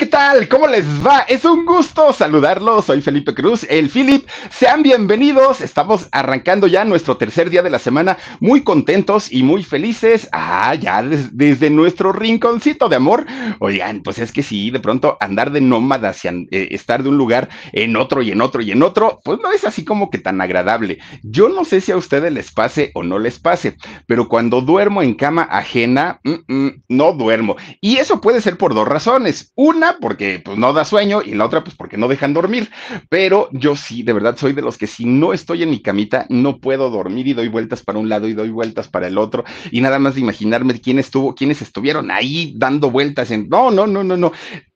¿qué tal? ¿Cómo les va? Es un gusto saludarlos. Soy Felipe Cruz, el Philip. Sean bienvenidos. Estamos arrancando ya nuestro tercer día de la semana, muy contentos y muy felices. Ah, ya desde nuestro rinconcito de amor. Oigan, pues es que sí, de pronto andar de nómada, eh, estar de un lugar en otro y en otro y en otro, pues no es así como que tan agradable. Yo no sé si a ustedes les pase o no les pase, pero cuando duermo en cama ajena, mm, mm, no duermo. Y eso puede ser por dos razones. Una, porque pues no da sueño y la otra pues porque no dejan dormir, pero yo sí, de verdad soy de los que si no estoy en mi camita no puedo dormir y doy vueltas para un lado y doy vueltas para el otro y nada más de imaginarme quién estuvo, quiénes estuvieron ahí dando vueltas en, no, no, no, no, no,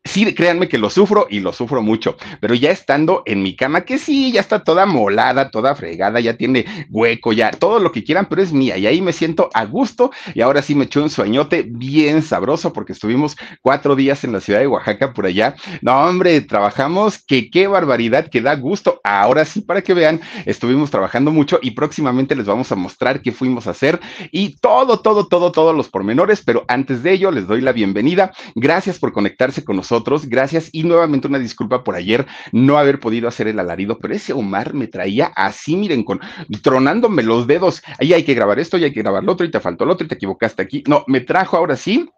sí, créanme que lo sufro y lo sufro mucho, pero ya estando en mi cama, que sí, ya está toda molada, toda fregada, ya tiene hueco, ya todo lo que quieran, pero es mía y ahí me siento a gusto y ahora sí me echó un sueñote bien sabroso porque estuvimos cuatro días en la ciudad de Oaxaca por allá. No, hombre, trabajamos, que qué barbaridad, que da gusto. Ahora sí, para que vean, estuvimos trabajando mucho y próximamente les vamos a mostrar qué fuimos a hacer y todo, todo, todo, todos los pormenores, pero antes de ello les doy la bienvenida. Gracias por conectarse con nosotros Gracias y nuevamente una disculpa por ayer no haber podido hacer el alarido, pero ese Omar me traía así, miren, con tronándome los dedos. Ahí hay que grabar esto y hay que grabar lo otro y te faltó el otro y te equivocaste aquí. No, me trajo ahora sí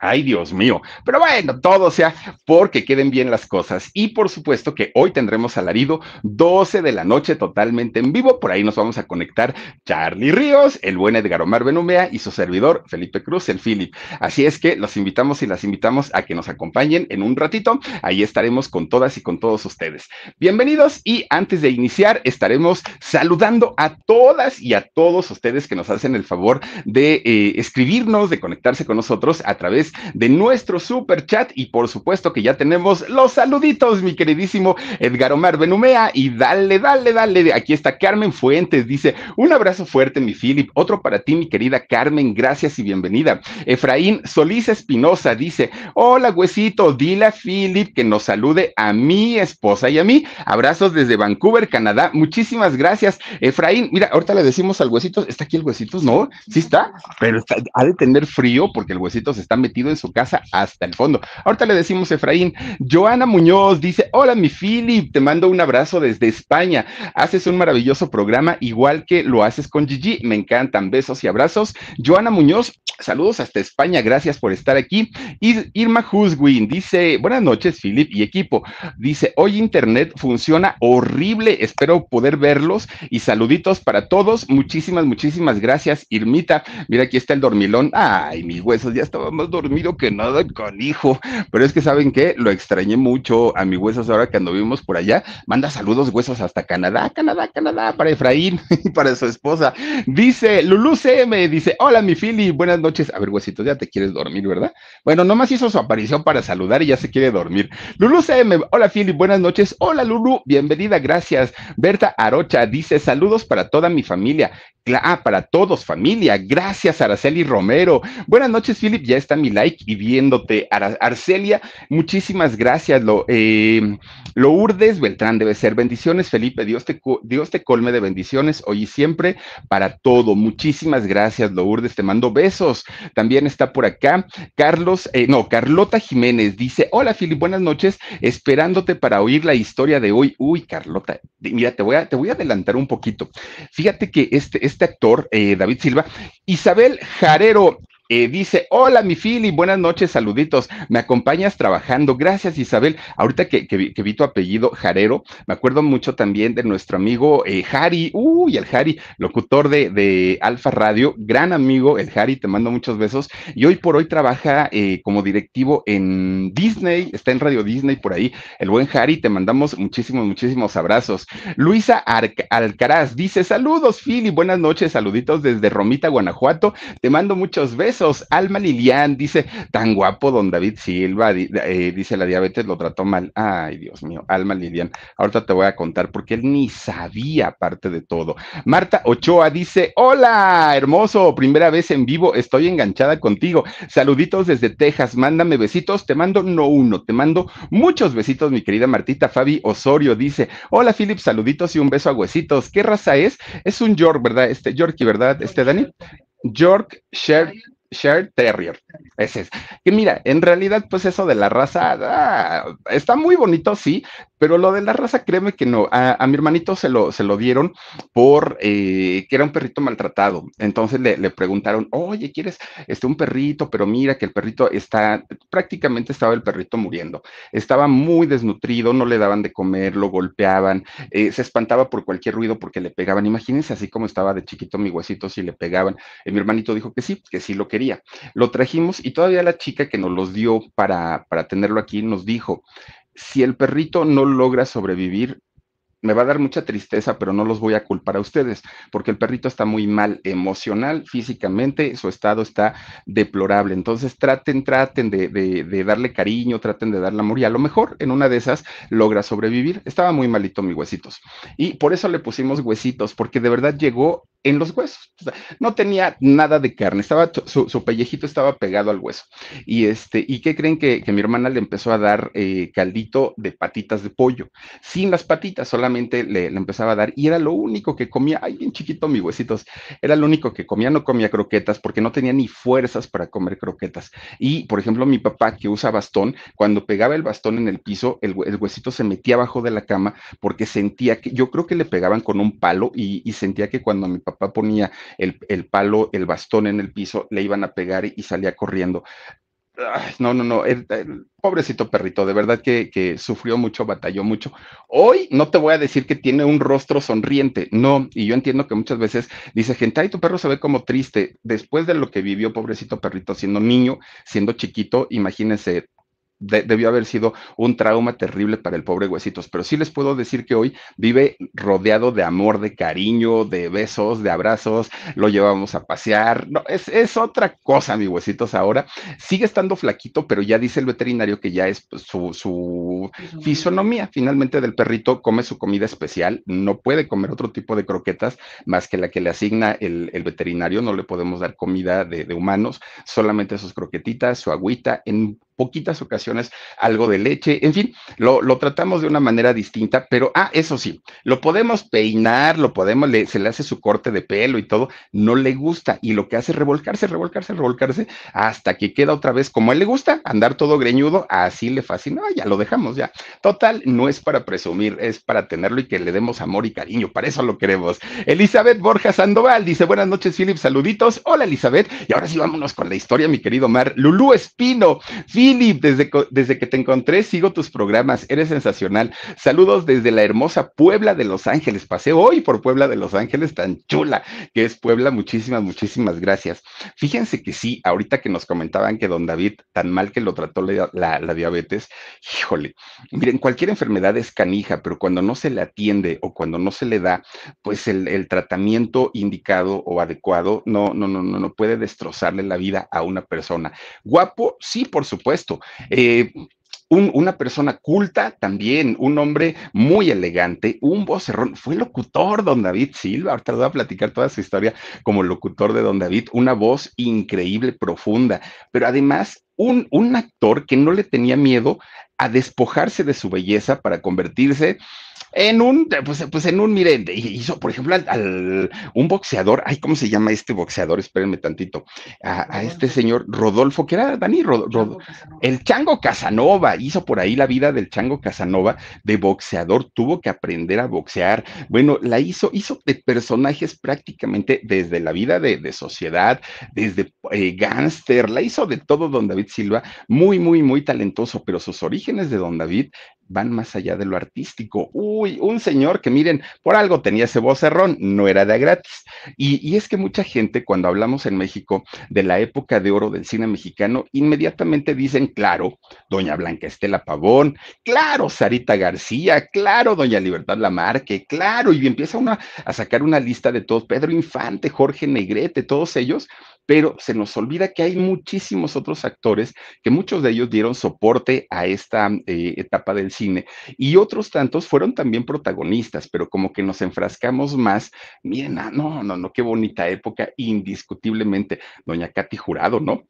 Ay, Dios mío. Pero bueno, todo sea porque queden bien las cosas. Y por supuesto que hoy tendremos alarido 12 de la noche totalmente en vivo. Por ahí nos vamos a conectar Charlie Ríos, el buen Edgar Omar Benumea y su servidor Felipe Cruz, el Philip. Así es que los invitamos y las invitamos a que nos acompañen en un ratito. Ahí estaremos con todas y con todos ustedes. Bienvenidos y antes de iniciar estaremos saludando a todas y a todos ustedes que nos hacen el favor de eh, escribirnos, de conectarse con nosotros a través de nuestro super chat y por supuesto que ya tenemos los saluditos, mi queridísimo Edgar Omar Benumea y dale, dale, dale. Aquí está Carmen Fuentes, dice un abrazo fuerte, mi Philip, otro para ti, mi querida Carmen, gracias y bienvenida. Efraín Solís Espinosa dice, hola, huesito, dile a Philip que nos salude a mi esposa y a mí. Abrazos desde Vancouver, Canadá. Muchísimas gracias, Efraín. Mira, ahorita le decimos al huesito, ¿está aquí el huesito? No, sí está, pero ha de tener frío porque el huesito se está metiendo metido en su casa hasta el fondo. Ahorita le decimos Efraín. Joana Muñoz dice: Hola, mi Philip, te mando un abrazo desde España. Haces un maravilloso programa, igual que lo haces con Gigi. Me encantan. Besos y abrazos. Joana Muñoz, saludos hasta España. Gracias por estar aquí. Y Irma Huswin dice: Buenas noches, Philip y equipo. Dice: Hoy Internet funciona horrible. Espero poder verlos y saluditos para todos. Muchísimas, muchísimas gracias, Irmita. Mira, aquí está el dormilón. Ay, mis huesos, ya estábamos dormido que nada, hijo Pero es que, ¿saben que Lo extrañé mucho a mi Huesos ahora que anduvimos por allá. Manda saludos, Huesos, hasta Canadá, Canadá, Canadá, para Efraín y para su esposa. Dice Lulu CM, dice, hola, mi Fili, buenas noches. A ver, Huesitos, ya te quieres dormir, ¿verdad? Bueno, nomás hizo su aparición para saludar y ya se quiere dormir. Lulu CM, hola, Fili, buenas noches. Hola, Lulu, bienvenida, gracias. Berta Arocha dice, saludos para toda mi familia. Ah, para todos, familia. Gracias, Araceli Romero. Buenas noches, Philip. Ya está mi like y viéndote, Arcelia. Muchísimas gracias, lo, eh, Lourdes Beltrán debe ser. Bendiciones, Felipe. Dios te, Dios te colme de bendiciones hoy y siempre para todo. Muchísimas gracias, Lourdes. Te mando besos. También está por acá Carlos, eh, no, Carlota Jiménez dice: Hola, Filip, buenas noches. Esperándote para oír la historia de hoy. Uy, Carlota, mira, te voy a, te voy a adelantar un poquito. Fíjate que este, este actor, eh, David Silva, Isabel Jarero eh, dice, hola mi Fili, buenas noches, saluditos. Me acompañas trabajando. Gracias Isabel. Ahorita que, vi tu apellido, Jarero, me acuerdo mucho también de nuestro amigo Harry eh, Jari. Uy, el Harry, locutor de, de Alfa Radio, gran amigo, el Harry, te mando muchos besos. Y hoy por hoy trabaja eh, como directivo en Disney, está en Radio Disney por ahí. El buen Harry, te mandamos muchísimos, muchísimos abrazos. Luisa Alcaraz dice, saludos Fili, buenas noches, saluditos desde Romita, Guanajuato. Te mando muchos besos Alma Lilian dice, tan guapo don David Silva, eh, dice la diabetes lo trató mal. Ay, Dios mío, Alma Lilian, ahorita te voy a contar porque él ni sabía parte de todo. Marta Ochoa dice, hola, hermoso, primera vez en vivo, estoy enganchada contigo. Saluditos desde Texas, mándame besitos, te mando no uno, te mando muchos besitos, mi querida Martita. Fabi Osorio dice, hola, Philip, saluditos y un beso a huesitos. ¿Qué raza es? Es un York, ¿verdad? Este Yorkie, ¿verdad? Este Dani. York Sher. Share Terrier. Ese es. Que mira, en realidad, pues eso de la raza ah, está muy bonito, sí, pero lo de la raza, créeme que no. A, mi hermanito se lo, se lo dieron por eh, que era un perrito maltratado. Entonces le, preguntaron, oye, ¿quieres este, un perrito? Pero mira que el perrito está, prácticamente estaba el perrito muriendo. Estaba muy desnutrido, no le daban de comer, lo golpeaban, eh, se espantaba por cualquier ruido porque le pegaban. Imagínense así como estaba de chiquito mi huesito si le pegaban. Eh, mi hermanito dijo que sí, que sí lo quería. Lo trajimos y todavía la chica que nos los dio para, para tenerlo aquí nos dijo, si el perrito no logra sobrevivir, me va a dar mucha tristeza, pero no los voy a culpar a ustedes, porque el perrito está muy mal emocional, físicamente, su estado está deplorable. Entonces traten, traten de, darle cariño, traten de darle amor y a lo mejor en una de esas logra sobrevivir. Estaba muy malito mi huesitos. Y por eso le pusimos huesitos, porque de verdad llegó en los huesos. no tenía nada de carne, estaba su, su, pellejito estaba pegado al hueso. Y este, ¿y qué creen que, mi hermana le empezó a dar eh, caldito de patitas de pollo? Sin las patitas, solamente le, empezaba a dar y era lo único que comía, ay, bien chiquito mi huesitos, era lo único que comía, no comía croquetas porque no tenía ni fuerzas para comer croquetas. Y, por ejemplo, mi papá que usa bastón, cuando pegaba el bastón en el piso, el, huesito se metía abajo de la cama porque sentía que, yo creo que le pegaban con un palo y, sentía que cuando mi papá ponía el palo, el bastón en el piso, le iban a pegar y salía corriendo no, no, no. El, pobrecito perrito, de verdad que, que, sufrió mucho, batalló mucho. Hoy no te voy a decir que tiene un rostro sonriente, no. Y yo entiendo que muchas veces dice gente, ay, tu perro se ve como triste. Después de lo que vivió, pobrecito perrito, siendo niño, siendo chiquito, imagínense debió haber sido un trauma terrible para el pobre Huesitos, pero sí les puedo decir que hoy vive rodeado de amor, de cariño, de besos, de abrazos, lo llevamos a pasear, no, es, es otra cosa mi Huesitos ahora, sigue estando flaquito, pero ya dice el veterinario que ya es pues, su, fisonomía finalmente del perrito, come su comida especial, no puede comer otro tipo de croquetas más que la que le asigna el, veterinario, no le podemos dar comida de, de humanos, solamente sus croquetitas, su agüita, en poquitas ocasiones algo de leche, en fin, lo, lo, tratamos de una manera distinta, pero, ah, eso sí, lo podemos peinar, lo podemos, se le hace su corte de pelo y todo, no le gusta y lo que hace es revolcarse, revolcarse, revolcarse hasta que queda otra vez como a él le gusta, andar todo greñudo, así le fascina, ah, ya lo dejamos ya. Total, no es para presumir, es para tenerlo y que le demos amor y cariño, para eso lo queremos. Elizabeth Borja Sandoval dice, buenas noches, Philip, saluditos. Hola, Elizabeth. Y ahora sí, vámonos con la historia, mi querido Mar. Lulú Espino, sí, Philip, desde, desde que te encontré, sigo tus programas, eres sensacional. Saludos desde la hermosa Puebla de Los Ángeles. Pasé hoy por Puebla de Los Ángeles, tan chula que es Puebla. Muchísimas, muchísimas gracias. Fíjense que sí, ahorita que nos comentaban que don David, tan mal que lo trató la, diabetes, híjole, miren, cualquier enfermedad es canija, pero cuando no se le atiende o cuando no se le da, pues el, el tratamiento indicado o adecuado, no, no, no, no, no puede destrozarle la vida a una persona. Guapo, sí, por supuesto esto. Eh, una persona culta también, un hombre muy elegante, un vocerrón, fue locutor don David Silva, tardó a platicar toda su historia como locutor de don David, una voz increíble, profunda, pero además un, un actor que no le tenía miedo a despojarse de su belleza para convertirse en un, pues, pues, en un, miren, hizo, por ejemplo, al, un boxeador, ay, ¿cómo se llama este boxeador? Espérenme tantito, a, este señor Rodolfo, que era Dani, el Chango Casanova, hizo por ahí la vida del Chango Casanova de boxeador, tuvo que aprender a boxear, bueno, la hizo, hizo de personajes prácticamente desde la vida de, sociedad, desde eh, gángster, la hizo de todo Don David Silva, muy, muy, muy talentoso, pero sus orígenes de Don David van más allá de lo artístico. Uy, un señor que miren, por algo tenía ese vocerrón, no era de gratis. Y, es que mucha gente cuando hablamos en México de la época de oro del cine mexicano, inmediatamente dicen, claro, doña Blanca Estela Pavón, claro, Sarita García, claro, doña Libertad Lamarque, claro, y empieza una a sacar una lista de todos, Pedro Infante, Jorge Negrete, todos ellos, pero se nos olvida que hay muchísimos otros actores que muchos de ellos dieron soporte a esta eh, etapa del cine y otros tantos fueron también protagonistas, pero como que nos enfrascamos más, miren, ah, no, no, no, qué bonita época, indiscutiblemente, doña Katy Jurado, ¿no?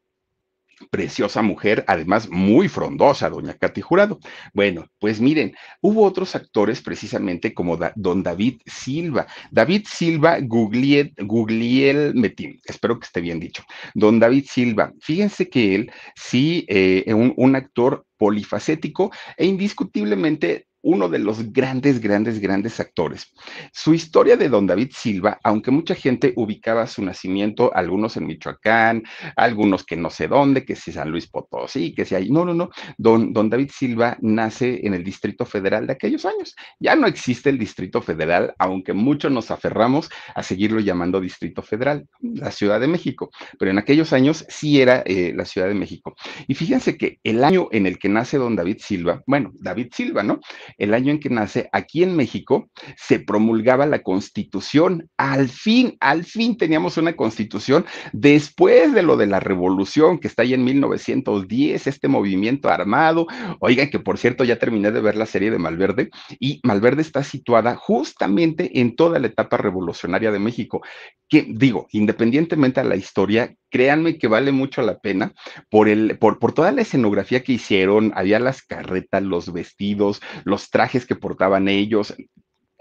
Preciosa mujer, además muy frondosa, doña Katy Jurado. Bueno, pues miren, hubo otros actores precisamente como don David Silva. David Silva Gugliel, Metín, espero que esté bien dicho. Don David Silva, fíjense que él sí, es eh, un, un actor polifacético e indiscutiblemente uno de los grandes, grandes, grandes actores. Su historia de don David Silva, aunque mucha gente ubicaba su nacimiento, algunos en Michoacán, algunos que no sé dónde, que si San Luis Potosí, que si hay, no, no, no, don, don David Silva nace en el Distrito Federal de aquellos años. Ya no existe el Distrito Federal, aunque muchos nos aferramos a seguirlo llamando Distrito Federal, la Ciudad de México, pero en aquellos años sí era eh, la Ciudad de México. Y fíjense que el año en el que nace don David Silva, bueno, David Silva, ¿no? el año en que nace, aquí en México se promulgaba la constitución. Al fin, al fin teníamos una constitución después de lo de la revolución que está ahí en 1910, este movimiento armado. oigan que por cierto ya terminé de ver la serie de Malverde y Malverde está situada justamente en toda la etapa revolucionaria de México, que digo, independientemente a la historia, créanme que vale mucho la pena por, el, por, toda la escenografía que hicieron, había las carretas, los vestidos, los trajes que portaban ellos,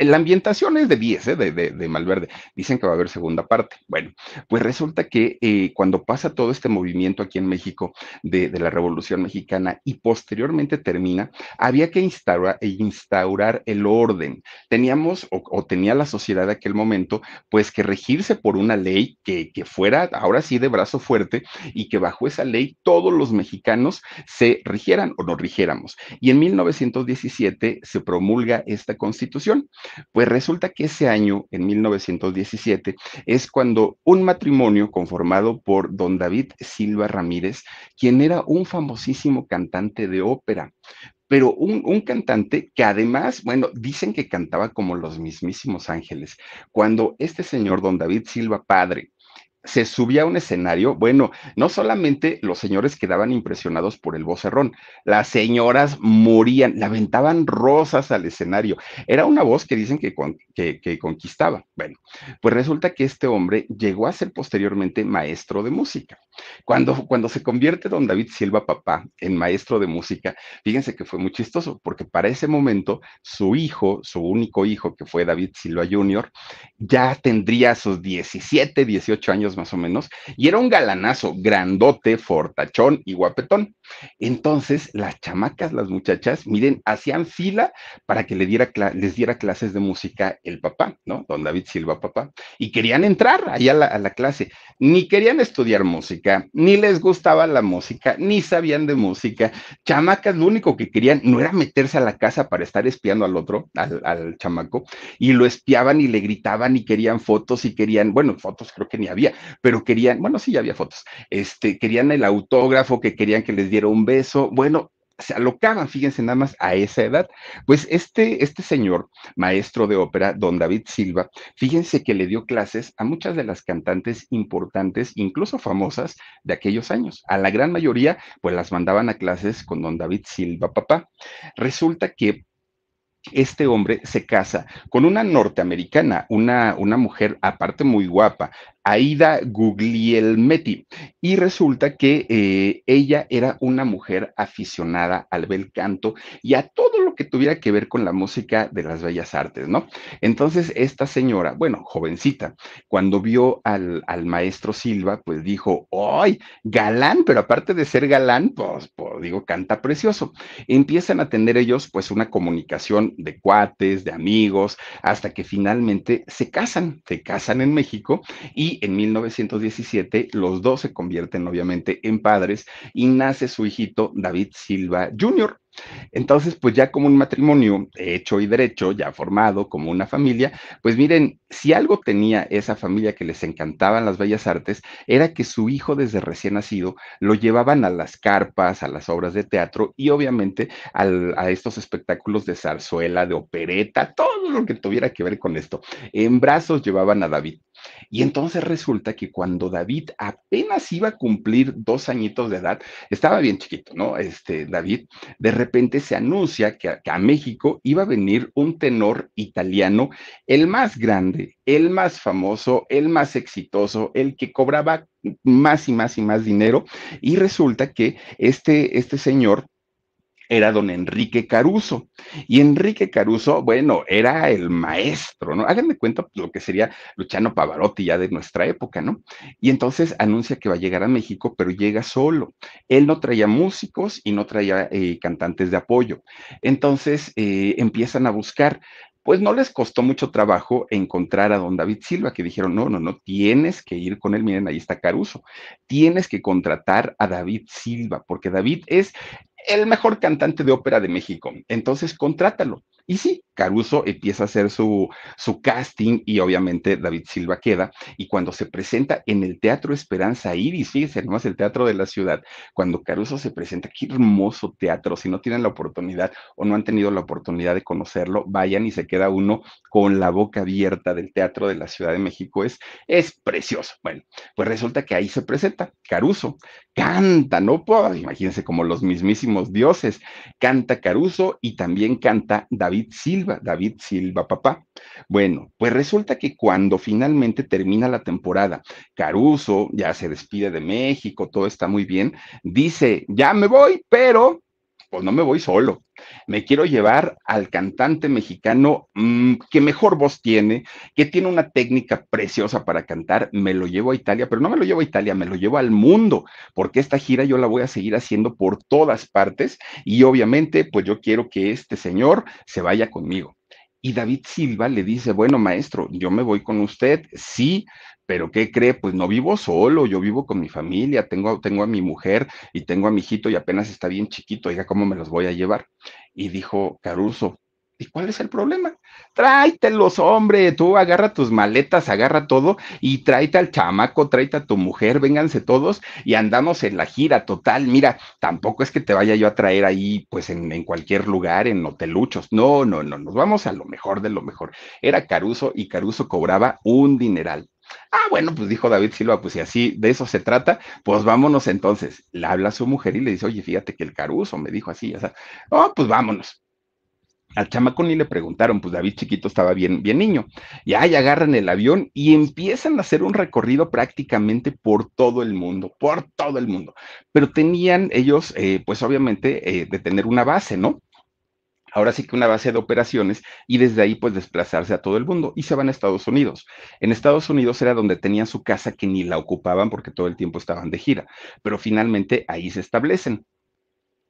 la ambientación es de 10, ¿eh? de, Malverde. Dicen que va a haber segunda parte. Bueno, pues resulta que eh, cuando pasa todo este movimiento aquí en México de, la Revolución Mexicana y posteriormente termina, había que eh, instaurar, el orden. Teníamos o, tenía la sociedad de aquel momento, pues que regirse por una ley que, que fuera ahora sí de brazo fuerte y que bajo esa ley todos los mexicanos se rigieran o nos rigiéramos. Y en 1917 se promulga esta constitución. Pues resulta que ese año, en 1917, es cuando un matrimonio conformado por don David Silva Ramírez, quien era un famosísimo cantante de ópera, pero un, un, cantante que además, bueno, dicen que cantaba como los mismísimos ángeles. Cuando este señor, don David Silva Padre, se subía a un escenario, bueno, no solamente los señores quedaban impresionados por el vocerrón, las señoras morían, le aventaban rosas al escenario. Era una voz que dicen que, conquistaba. Bueno, pues resulta que este hombre llegó a ser posteriormente maestro de música. Cuando, cuando se convierte don David Silva papá en maestro de música, fíjense que fue muy chistoso, porque para ese momento su hijo, su único hijo, que fue David Silva Jr., ya tendría sus 17, 18 años más o menos, y era un galanazo, grandote, fortachón y guapetón. Entonces, las chamacas, las muchachas, miren, hacían fila para que le diera les diera clases de música el papá, ¿no? Don David Silva, papá, y querían entrar allá a, la, clase. Ni querían estudiar música, ni les gustaba la música, ni sabían de música. Chamacas, lo único que querían no era meterse a la casa para estar espiando al otro, al, al chamaco, y lo espiaban y le gritaban y querían fotos y querían, bueno, fotos creo que ni había, pero querían, bueno, sí, ya había fotos, este, querían el autógrafo, que querían que les diera un beso, bueno, se alocaban, fíjense nada más a esa edad. Pues este, este señor, maestro de ópera, don David Silva, fíjense que le dio clases a muchas de las cantantes importantes, incluso famosas, de aquellos años. A la gran mayoría, pues las mandaban a clases con don David Silva, papá. Resulta que este hombre se casa con una norteamericana, una, una mujer aparte muy guapa, Aida Guglielmetti. Y resulta que eh, ella era una mujer aficionada al bel canto y a todo lo que tuviera que ver con la música de las bellas artes, ¿no? Entonces, esta señora, bueno, jovencita, cuando vio al, maestro Silva, pues dijo, ¡ay! Galán, pero aparte de ser galán, pues, pues digo, canta precioso. Empiezan a tener ellos, pues, una comunicación de cuates, de amigos, hasta que finalmente se casan, se casan en México y en 1917 los dos se convierten obviamente en padres y nace su hijito David Silva Jr., entonces, pues ya como un matrimonio hecho y derecho, ya formado como una familia, pues miren, si algo tenía esa familia que les encantaban las bellas artes, era que su hijo desde recién nacido lo llevaban a las carpas, a las obras de teatro y obviamente a estos espectáculos de zarzuela, de opereta, todo lo que tuviera que ver con esto. En brazos llevaban a David. Y entonces resulta que cuando David apenas iba a cumplir dos añitos de edad, estaba bien chiquito, ¿no? Este David, de repente repente se anuncia que a, México iba a venir un tenor italiano, el más grande, el más famoso, el más exitoso, el que cobraba más y más y más dinero. Y resulta que este, este señor era don Enrique Caruso. Y Enrique Caruso, bueno, era el maestro, ¿no? Háganme cuenta lo que sería Luciano Pavarotti ya de nuestra época, ¿no? Y entonces anuncia que va a llegar a México, pero llega solo. Él no traía músicos y no traía eh, cantantes de apoyo. Entonces eh, empiezan a buscar pues no les costó mucho trabajo encontrar a don David Silva, que dijeron, no, no, no, tienes que ir con él, miren, ahí está Caruso, tienes que contratar a David Silva, porque David es el mejor cantante de ópera de México, entonces contrátalo. Y sí, Caruso empieza a hacer su, su casting y obviamente David Silva queda. Y cuando se presenta en el Teatro Esperanza Iris, fíjense, además el teatro de la ciudad, cuando Caruso se presenta, qué hermoso teatro. Si no tienen la oportunidad o no han tenido la oportunidad de conocerlo, vayan y se queda uno con la boca abierta del Teatro de la Ciudad de México. Es, es precioso. Bueno, pues resulta que ahí se presenta Caruso, canta, ¿no? puedo. imagínense como los mismísimos dioses. Canta Caruso y también canta David Silva, David Silva papá. Bueno, pues resulta que cuando finalmente termina la temporada, Caruso ya se despide de México, todo está muy bien, dice, ya me voy, pero pues no me voy solo. Me quiero llevar al cantante mexicano mm, que mejor voz tiene, que tiene una técnica preciosa para cantar. Me lo llevo a Italia, pero no me lo llevo a Italia, me lo llevo al mundo, porque esta gira yo la voy a seguir haciendo por todas partes y obviamente pues yo quiero que este señor se vaya conmigo. Y David Silva le dice, bueno, maestro, yo me voy con usted, sí, pero ¿qué cree? Pues no vivo solo, yo vivo con mi familia, tengo, tengo a mi mujer y tengo a mi hijito y apenas está bien chiquito, oiga, ¿cómo me los voy a llevar? Y dijo Caruso, ¿Y cuál es el problema? Tráetelos, hombre, tú agarra tus maletas, agarra todo y tráete al chamaco, tráete a tu mujer, vénganse todos y andamos en la gira total. Mira, tampoco es que te vaya yo a traer ahí, pues en, en cualquier lugar, en hoteluchos. No, no, no, nos vamos a lo mejor de lo mejor. Era Caruso y Caruso cobraba un dineral, Ah, bueno, pues dijo David Silva, pues si así de eso se trata, pues vámonos entonces. Le habla a su mujer y le dice, oye, fíjate que el Caruso me dijo así, o sea, oh, pues vámonos. Al chamaco ni le preguntaron, pues David chiquito estaba bien, bien niño. Y ahí agarran el avión y empiezan a hacer un recorrido prácticamente por todo el mundo, por todo el mundo. Pero tenían ellos, eh, pues obviamente, eh, de tener una base, ¿no? ahora sí que una base de operaciones y desde ahí pues desplazarse a todo el mundo y se van a Estados Unidos. En Estados Unidos era donde tenían su casa que ni la ocupaban porque todo el tiempo estaban de gira, pero finalmente ahí se establecen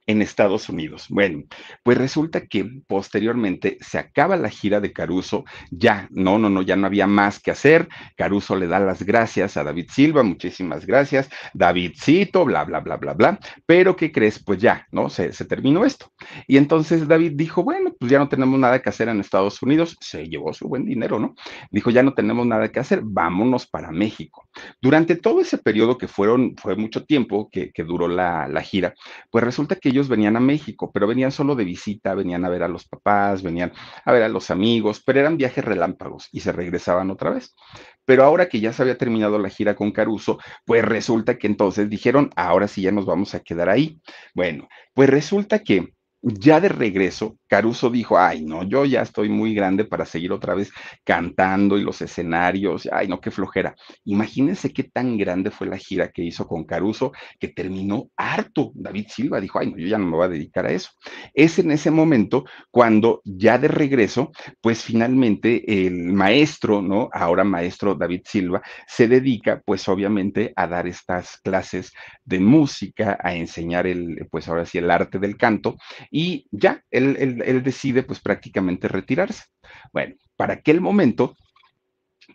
en Estados Unidos. Bueno, pues resulta que posteriormente se acaba la gira de Caruso, ya, no, no, no, ya no había más que hacer. Caruso le da las gracias a David Silva, muchísimas gracias, Davidcito, bla, bla, bla, bla, bla. Pero, ¿qué crees? Pues ya, ¿no? Se, se terminó esto. Y entonces David dijo, bueno, pues ya no tenemos nada que hacer en Estados Unidos, se llevó su buen dinero, ¿no? Dijo, ya no tenemos nada que hacer, vámonos para México. Durante todo ese periodo que fueron, fue mucho tiempo que, que duró la, la gira, pues resulta que venían a México, pero venían solo de visita, venían a ver a los papás, venían a ver a los amigos, pero eran viajes relámpagos y se regresaban otra vez. Pero ahora que ya se había terminado la gira con Caruso, pues resulta que entonces dijeron, ahora sí ya nos vamos a quedar ahí. Bueno, pues resulta que ya de regreso, Caruso dijo, ay, no, yo ya estoy muy grande para seguir otra vez cantando y los escenarios, ay, no, qué flojera. Imagínense qué tan grande fue la gira que hizo con Caruso, que terminó harto. David Silva dijo, ay, no, yo ya no me voy a dedicar a eso. Es en ese momento cuando ya de regreso, pues finalmente el maestro, ¿no? Ahora maestro David Silva, se dedica, pues obviamente, a dar estas clases de música, a enseñar el, pues ahora sí, el arte del canto y ya, él, decide pues prácticamente retirarse. Bueno, para aquel momento,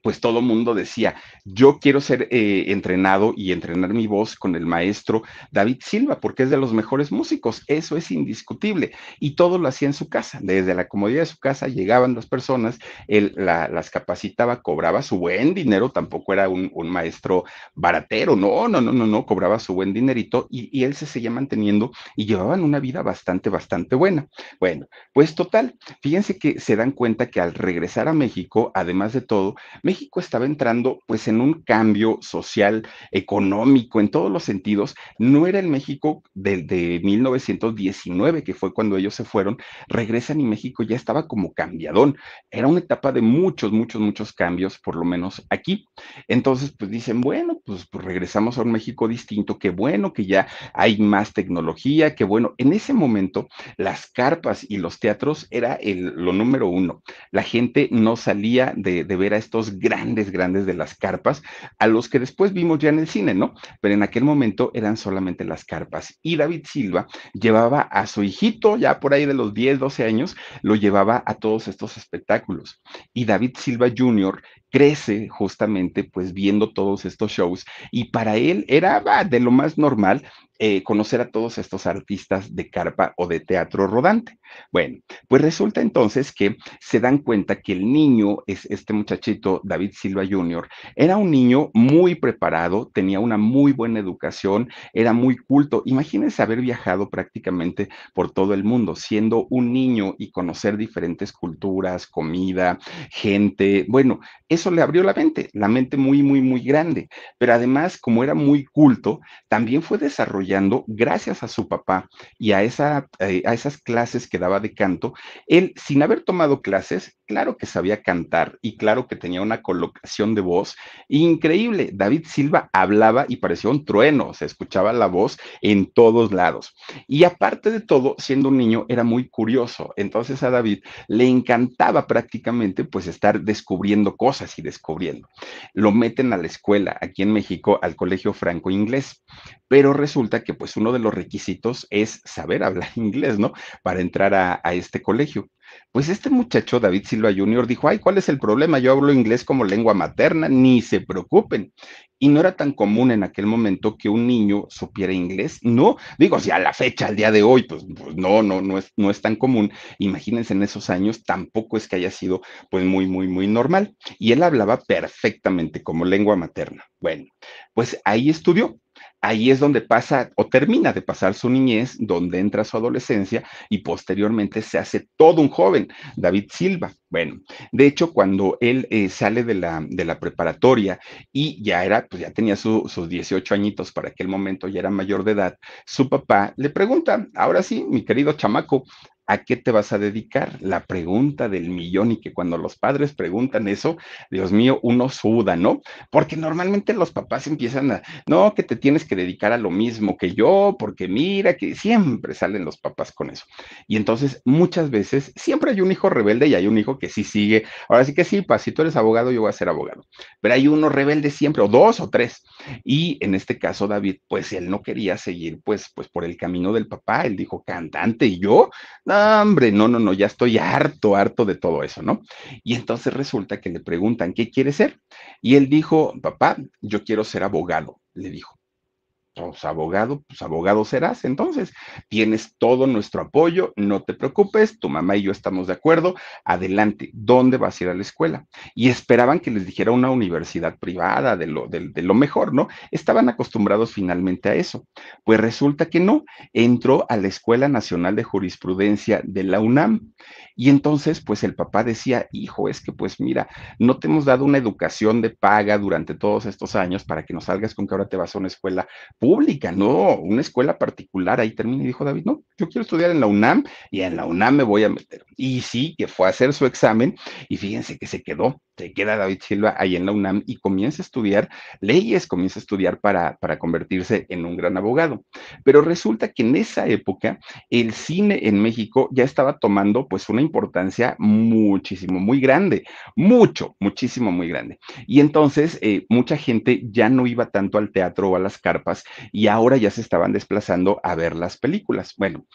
pues todo mundo decía, yo quiero ser eh, entrenado y entrenar mi voz con el maestro David Silva, porque es de los mejores músicos, eso es indiscutible. Y todo lo hacía en su casa, desde la comodidad de su casa llegaban las personas, él las capacitaba, cobraba su buen dinero, tampoco era un, maestro baratero, no, no, no, no, no, cobraba su buen dinerito y, él se seguía manteniendo y llevaban una vida bastante, bastante buena. Bueno, pues total, fíjense que se dan cuenta que al regresar a México, además de todo, México estaba entrando pues en un cambio social, económico, en todos los sentidos. No era el México de, 1919, que fue cuando ellos se fueron, regresan y México ya estaba como cambiadón. Era una etapa de muchos, muchos, muchos cambios, por lo menos aquí. Entonces, pues dicen, bueno, pues, pues regresamos a un México distinto, qué bueno que ya hay más tecnología, qué bueno. En ese momento, las carpas y los teatros era lo número uno. La gente no salía de, de ver a estos grandes, grandes de las carpas, a los que después vimos ya en el cine, ¿no? Pero en aquel momento eran solamente las carpas. Y David Silva llevaba a su hijito, ya por ahí de los 10, 12 años, lo llevaba a todos estos espectáculos. Y David Silva Jr. crece justamente pues viendo todos estos shows y para él era de lo más normal eh, conocer a todos estos artistas de carpa o de teatro rodante. Bueno, pues resulta entonces que se dan cuenta que el niño, es este muchachito David Silva Jr., era un niño muy preparado, tenía una muy buena educación, era muy culto. Imagínense haber viajado prácticamente por todo el mundo, siendo un niño y conocer diferentes culturas, comida, gente. Bueno, eso le abrió la mente, la mente muy, muy, muy grande. Pero además, como era muy culto, también fue desarrollado gracias a su papá y a, eh, a esas clases que daba de canto. Él, sin haber tomado clases, claro que sabía cantar y claro que tenía una colocación de voz increíble. David Silva hablaba y parecía un trueno, se escuchaba la voz en todos lados. Y aparte de todo, siendo un niño, era muy curioso. Entonces a David le encantaba prácticamente pues estar descubriendo cosas y descubriendo. Lo meten a la escuela aquí en México, al Colegio Franco Inglés, pero resulta que pues uno de los requisitos es saber hablar inglés, ¿no? Para entrar a, este colegio. Pues este muchacho, David Silva Jr., dijo, ay, ¿cuál es el problema? Yo hablo inglés como lengua materna, ni se preocupen. Y no era tan común en aquel momento que un niño supiera inglés, no, digo, si a la fecha, al día de hoy, pues, pues no, no, no es, no es tan común. Imagínense en esos años, tampoco es que haya sido pues muy, muy, muy normal. Y él hablaba perfectamente como lengua materna. Bueno, pues ahí estudió, ahí es donde pasa o termina de pasar su niñez, donde entra su adolescencia y posteriormente se hace todo un joven, David Silva. Bueno, de hecho, cuando él eh, sale de la, de la, preparatoria y ya era, pues ya tenía sus 18 añitos para aquel momento, ya era mayor de edad, su papá le pregunta, ahora sí, mi querido chamaco, ¿A qué te vas a dedicar? La pregunta del millón y que cuando los padres preguntan eso, Dios mío, uno suda, ¿no? Porque normalmente los papás empiezan a, no, que te tienes que dedicar a lo mismo que yo, porque mira, que siempre salen los papás con eso. Y entonces muchas veces siempre hay un hijo rebelde y hay un hijo que sí sigue. Ahora sí que sí, pa, si tú eres abogado, yo voy a ser abogado. Pero hay uno rebelde siempre, o dos o tres. Y en este caso, David, pues él no quería seguir, pues, pues por el camino del papá. Él dijo, cantante y yo, no, hambre, no, no, no, ya estoy harto, harto de todo eso, ¿no? Y entonces resulta que le preguntan, ¿qué quiere ser? Y él dijo, papá, yo quiero ser abogado, le dijo. Pues, abogado, pues abogado serás. Entonces, tienes todo nuestro apoyo, no te preocupes, tu mamá y yo estamos de acuerdo. Adelante, ¿dónde vas a ir a la escuela? Y esperaban que les dijera una universidad privada de lo, lo mejor, ¿no? Estaban acostumbrados finalmente a eso. Pues resulta que no, entró a la Escuela Nacional de Jurisprudencia de la UNAM. Y entonces, pues el papá decía, hijo, es que pues mira, no te hemos dado una educación de paga durante todos estos años para que nos salgas con que ahora te vas a una escuela pública, no, una escuela particular. Ahí termina y dijo David, no, yo quiero estudiar en la UNAM y en la UNAM me voy a meter. Y sí, que fue a hacer su examen y fíjense que se quedó, se queda David Silva ahí en la UNAM y comienza a estudiar leyes, comienza a estudiar para, para convertirse en un gran abogado. Pero resulta que en esa época el cine en México ya estaba tomando pues una importancia muchísimo, muy grande, mucho, muchísimo, muy grande. Y entonces eh, mucha gente ya no iba tanto al teatro o a las carpas, y ahora ya se estaban desplazando a ver las películas. Bueno,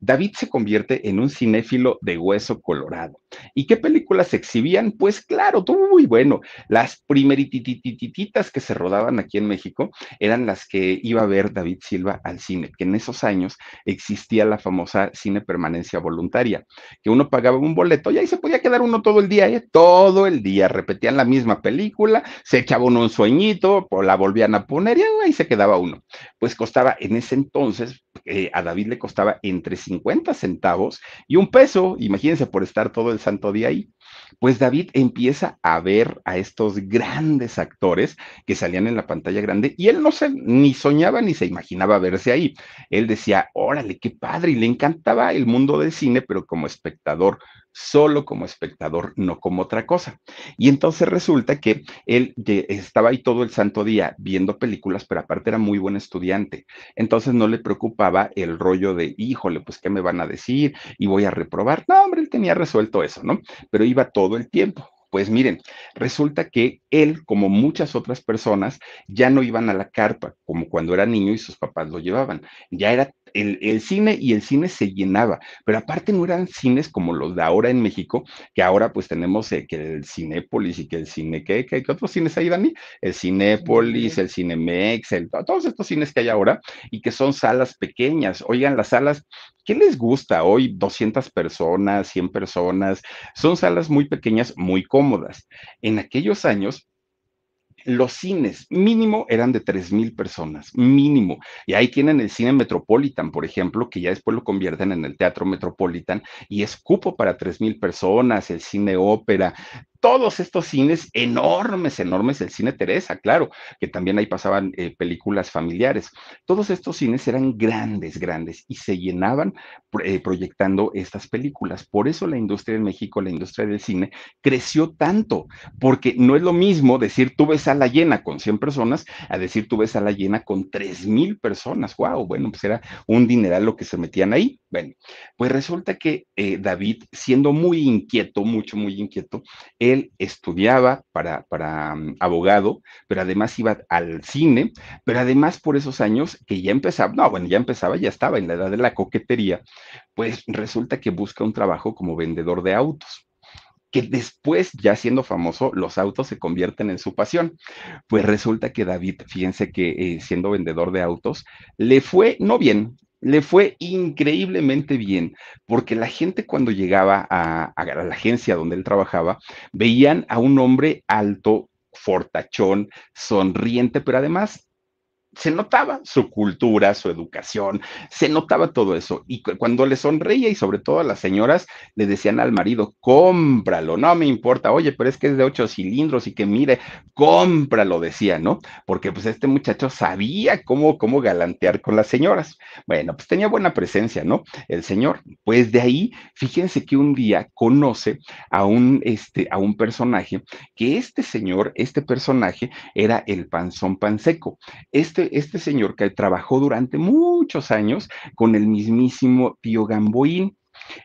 David se convierte en un cinéfilo de hueso colorado. ¿Y qué películas se exhibían? Pues claro, muy bueno, las primerititititas que se rodaban aquí en México eran las que iba a ver David Silva al cine, que en esos años existía la famosa cine permanencia voluntaria, que uno pagaba un boleto y ahí se podía quedar uno todo el día, ¿eh? todo el día, repetían la misma película, se echaba uno un sueñito, la volvían a poner y ahí se quedaba uno. Pues costaba en ese entonces, eh, a David le costaba entre 50 centavos y un peso, imagínense por estar todo el santo día ahí. Pues David empieza a ver a estos grandes actores que salían en la pantalla grande y él no se ni soñaba ni se imaginaba verse ahí. Él decía, órale, qué padre, y le encantaba el mundo del cine, pero como espectador, solo como espectador, no como otra cosa. Y entonces resulta que él estaba ahí todo el santo día viendo películas, pero aparte era muy buen estudiante. Entonces no le preocupaba el rollo de, híjole, pues qué me van a decir y voy a reprobar. No, hombre, él tenía resuelto eso, ¿no? Pero iba todo el tiempo. Pues miren, resulta que él, como muchas otras personas, ya no iban a la carpa como cuando era niño y sus papás lo llevaban. Ya era el, cine y el cine se llenaba, pero aparte no eran cines como los de ahora en México, que ahora pues tenemos eh, que el Cinépolis y que el cine, ¿qué, qué, otros cines hay, Dani? El Cinépolis, el Cinemex, todos estos cines que hay ahora y que son salas pequeñas. Oigan, las salas, ¿qué les gusta hoy? 200 personas, 100 personas, son salas muy pequeñas, muy cómodas. En aquellos años, los cines mínimo eran de 3.000 personas, mínimo. Y ahí tienen el cine Metropolitan, por ejemplo, que ya después lo convierten en el Teatro Metropolitan y es cupo para 3.000 personas, el cine ópera, todos estos cines enormes, enormes, el cine Teresa, claro, que también ahí pasaban eh, películas familiares. Todos estos cines eran grandes, grandes y se llenaban eh, proyectando estas películas. Por eso la industria en México, la industria del cine, creció tanto, porque no es lo mismo decir tú ves a la llena con 100 personas a decir tú ves a la llena con 3 mil personas. ¡Wow! Bueno, pues era un dineral lo que se metían ahí. Bueno, pues resulta que eh, David, siendo muy inquieto, mucho, muy inquieto, estudiaba para, para mm, abogado, pero además iba al cine, pero además por esos años que ya empezaba, no, bueno, ya empezaba, ya estaba en la edad de la coquetería, pues resulta que busca un trabajo como vendedor de autos que después, ya siendo famoso, los autos se convierten en su pasión. Pues resulta que David, fíjense que eh, siendo vendedor de autos, le fue no bien, le fue increíblemente bien, porque la gente cuando llegaba a, la agencia donde él trabajaba, veían a un hombre alto, fortachón, sonriente, pero además se notaba su cultura, su educación, se notaba todo eso. Y cuando le sonreía y sobre todo a las señoras, le decían al marido, cómpralo, no me importa, oye, pero es que es de ocho cilindros y que mire, cómpralo, decía, ¿no? Porque pues este muchacho sabía cómo, cómo galantear con las señoras. Bueno, pues tenía buena presencia, ¿no? El señor. Pues de ahí, fíjense que un día conoce a un, este, a un personaje, que este señor, este personaje, era el panzón panseco. Este este, este, señor que trabajó durante muchos años con el mismísimo Tío Gamboín.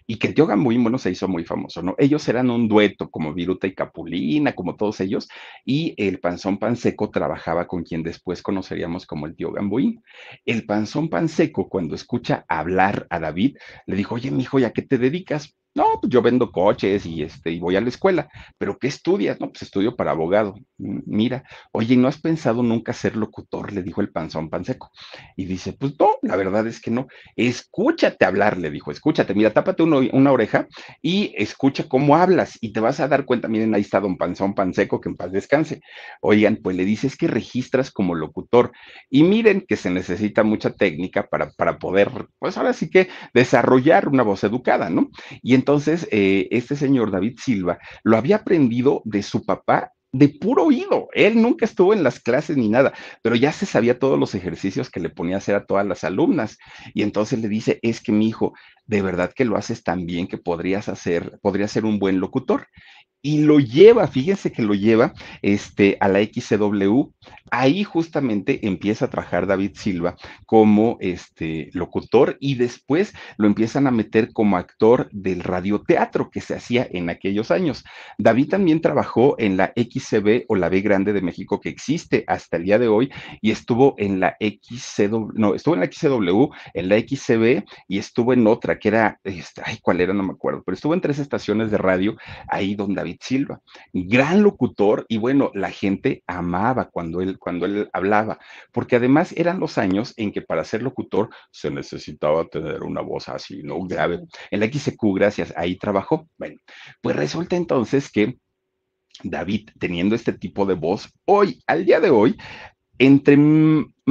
Y que Tío Gamboín, bueno, se hizo muy famoso, ¿no? Ellos eran un dueto, como Viruta y Capulina, como todos ellos, y el Panzón Panseco trabajaba con quien después conoceríamos como el Tío Gamboín. El Panzón Panseco, cuando escucha hablar a David, le dijo, oye, mijo, ¿y a qué te dedicas? No, pues yo vendo coches y este y voy a la escuela. ¿Pero qué estudias? No, pues estudio para abogado. Mm, mira, oye, ¿no has pensado nunca ser locutor? Le dijo el panzón panseco. Y dice, pues no, la verdad es que no. Escúchate hablar, le dijo, escúchate, mira, tápate una oreja y escucha cómo hablas y te vas a dar cuenta, miren, ahí está don panzón panseco, que en paz descanse. Oigan, pues le dices que registras como locutor. Y miren que se necesita mucha técnica para, para poder, pues ahora sí que desarrollar una voz educada, ¿no? Y entonces, eh, este señor David Silva lo había aprendido de su papá de puro oído. Él nunca estuvo en las clases ni nada, pero ya se sabía todos los ejercicios que le ponía a hacer a todas las alumnas. Y entonces le dice, es que mi hijo, de verdad que lo haces tan bien que podrías hacer, podrías ser un buen locutor y lo lleva, fíjense que lo lleva este, a la XCW. Ahí justamente empieza a trabajar David Silva como este, locutor y después lo empiezan a meter como actor del radioteatro que se hacía en aquellos años. David también trabajó en la XCB o la B Grande de México que existe hasta el día de hoy y estuvo en la XCW, no, estuvo en la XCW, en la XCB y estuvo en otra que era, este, ay, ¿cuál era? No me acuerdo, pero estuvo en tres estaciones de radio ahí donde David Silva, gran locutor y bueno, la gente amaba cuando él, cuando él hablaba, porque además eran los años en que para ser locutor se necesitaba tener una voz así, ¿no? Grave. En la XQ, gracias, ahí trabajó. Bueno, pues resulta entonces que David, teniendo este tipo de voz, hoy, al día de hoy, entre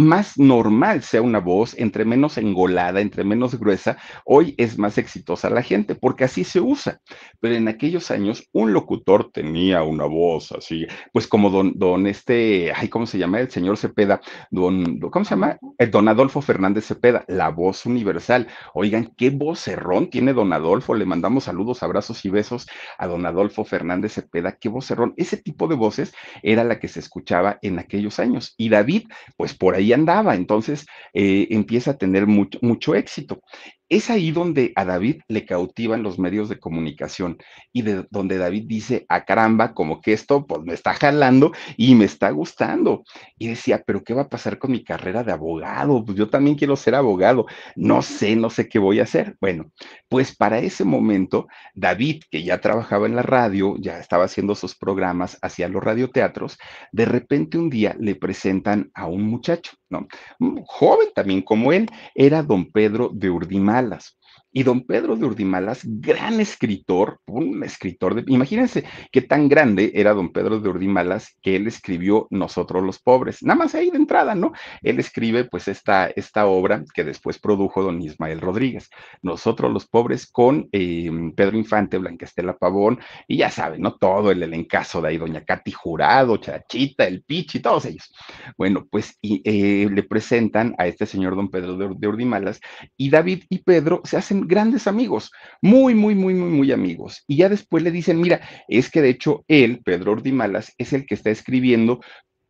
más normal sea una voz, entre menos engolada, entre menos gruesa, hoy es más exitosa la gente, porque así se usa. Pero en aquellos años, un locutor tenía una voz así, pues como don, don este, ay, ¿cómo se llama? El señor Cepeda, don, ¿cómo se llama? Eh, don Adolfo Fernández Cepeda, la voz universal. Oigan, qué vocerrón tiene don Adolfo, le mandamos saludos, abrazos y besos a don Adolfo Fernández Cepeda, qué vocerrón. Ese tipo de voces era la que se escuchaba en aquellos años. Y David, pues por ahí andaba, entonces eh, empieza a tener mucho, mucho éxito. Es ahí donde a David le cautivan los medios de comunicación y de donde David dice, a ah, caramba, como que esto pues me está jalando y me está gustando. Y decía, pero ¿qué va a pasar con mi carrera de abogado? Pues yo también quiero ser abogado. No sé, no sé qué voy a hacer. Bueno, pues para ese momento, David, que ya trabajaba en la radio, ya estaba haciendo sus programas, hacia los radioteatros, de repente un día le presentan a un muchacho ¿no? Mm, joven también como él, era don Pedro de Urdimalas. Y don Pedro de Urdimalas, gran escritor, un escritor de... Imagínense qué tan grande era don Pedro de Urdimalas que él escribió Nosotros los pobres. Nada más ahí de entrada, ¿no? Él escribe pues esta, esta obra que después produjo don Ismael Rodríguez, Nosotros los pobres con em, Pedro Infante, Blanca Estela Pavón, y ya saben, ¿no? Todo el elencazo de ahí, doña Cati Jurado, Chachita, El Pichi, todos ellos. Bueno, pues y, eh, le presentan a este señor don Pedro de Urdimalas y David y Pedro se hacen grandes amigos, muy, muy, muy, muy, muy amigos. Y ya después le dicen, mira, es que de hecho él, Pedro Ordimalas, es el que está escribiendo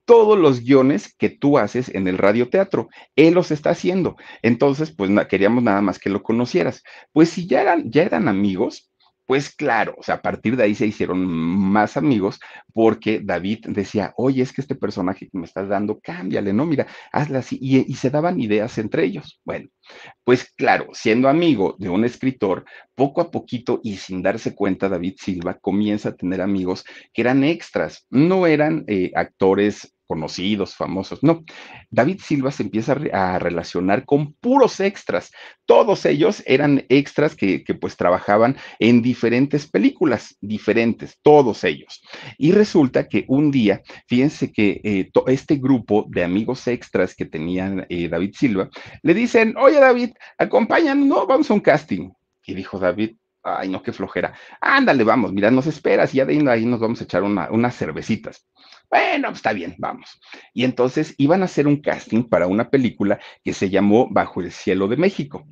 todos los guiones que tú haces en el radioteatro. Él los está haciendo. Entonces, pues queríamos nada más que lo conocieras. Pues si ya eran, ya eran amigos, pues claro, o sea, a partir de ahí se hicieron más amigos porque David decía, oye, es que este personaje que me estás dando, cámbiale, ¿no? Mira, hazla así. Y, se daban ideas entre ellos. Bueno, pues claro, siendo amigo de un escritor, poco a poquito y sin darse cuenta, David Silva comienza a tener amigos que eran extras, no eran eh, actores conocidos, famosos. No, David Silva se empieza a relacionar con puros extras. Todos ellos eran extras que, pues trabajaban en diferentes películas, diferentes, todos ellos. Y resulta que un día, fíjense que eh, este grupo de amigos extras que tenían eh, David Silva, le dicen, oye David, acompáñanos, no, vamos a un casting. Y dijo David, ay no, qué flojera. Ándale, vamos, mira, nos esperas y ya de ahí, ahí nos vamos a echar unas cervecitas. Bueno, pues está bien, vamos. Y entonces iban a hacer un casting para una película que se llamó Bajo el cielo de México.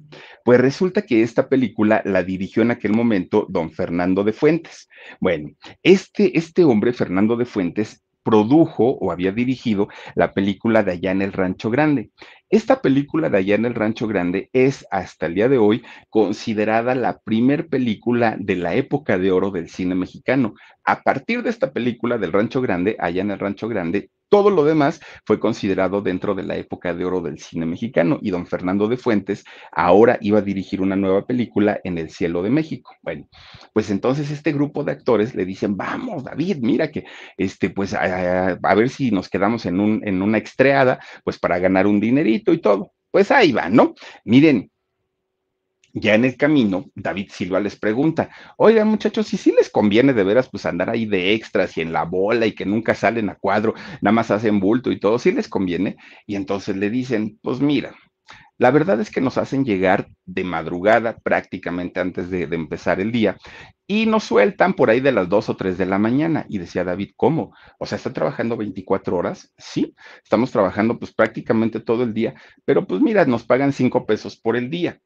Pues resulta que esta película la dirigió en aquel momento don Fernando de Fuentes. Bueno, este, este hombre, Fernando de Fuentes, produjo o había dirigido la película de Allá en el Rancho Grande. Esta película de Allá en el Rancho Grande es hasta el día de hoy considerada la primer película de la época de oro del cine mexicano. A partir de esta película del Rancho Grande, Allá en el Rancho Grande, todo lo demás fue considerado dentro de la época de oro del cine mexicano y don Fernando de Fuentes ahora iba a dirigir una nueva película en el cielo de México. Bueno, pues entonces este grupo de actores le dicen, vamos, David, mira que, este, pues a, ver si nos quedamos en, un, en una estreada, pues para ganar un dinerito y todo. Pues ahí va, ¿no? Miren, ya en el camino, David Silva les pregunta, oigan muchachos, si sí les conviene de veras pues andar ahí de extras y en la bola y que nunca salen a cuadro, nada más hacen bulto y todo, si les conviene? Y entonces le dicen, pues mira, la verdad es que nos hacen llegar de madrugada prácticamente antes de, empezar el día y nos sueltan por ahí de las 2 o 3 de la mañana. Y decía David, ¿cómo? O sea, ¿está trabajando 24 horas? Sí, estamos trabajando pues prácticamente todo el día, pero pues mira, nos pagan 5 pesos por el día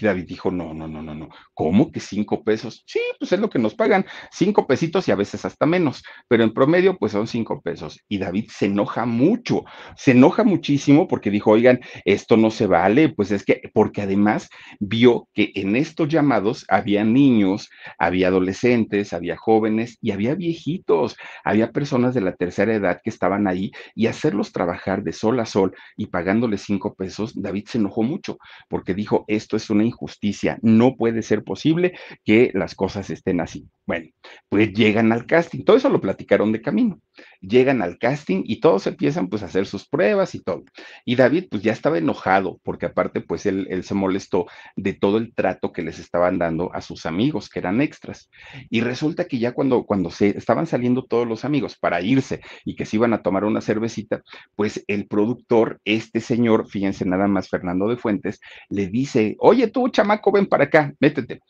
y David dijo, no, no, no, no, no. ¿Cómo que cinco pesos? Sí, pues es lo que nos pagan, cinco pesitos y a veces hasta menos, pero en promedio pues son cinco pesos. Y David se enoja mucho, se enoja muchísimo porque dijo, oigan, esto no se vale, pues es que, porque además vio que en estos llamados había niños, había adolescentes, había jóvenes y había viejitos, había personas de la tercera edad que estaban ahí y hacerlos trabajar de sol a sol y pagándoles cinco pesos, David se enojó mucho porque dijo, esto es una injusticia. No puede ser posible que las cosas estén así. Bueno, pues llegan al casting. Todo eso lo platicaron de camino. Llegan al casting y todos empiezan pues a hacer sus pruebas y todo. Y David pues ya estaba enojado porque aparte pues él, se molestó de todo el trato que les estaban dando a sus amigos que eran extras. Y resulta que ya cuando, cuando se estaban saliendo todos los amigos para irse y que se iban a tomar una cervecita, pues el productor, este señor, fíjense nada más Fernando de Fuentes, le dice, oye, tú, chamaco, ven para acá, métete.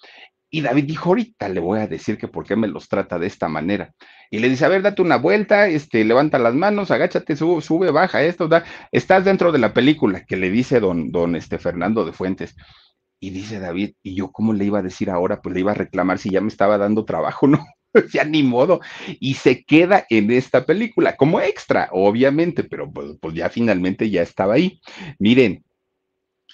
Y David dijo, ahorita le voy a decir que por qué me los trata de esta manera. Y le dice, a ver, date una vuelta, este, levanta las manos, agáchate, sube, baja, esto, da. estás dentro de la película que le dice don, don este, Fernando de Fuentes. Y dice David, ¿y yo cómo le iba a decir ahora? Pues le iba a reclamar si ya me estaba dando trabajo, ¿no? ya ni modo. Y se queda en esta película como extra, obviamente, pero pues, pues ya finalmente ya estaba ahí. Miren,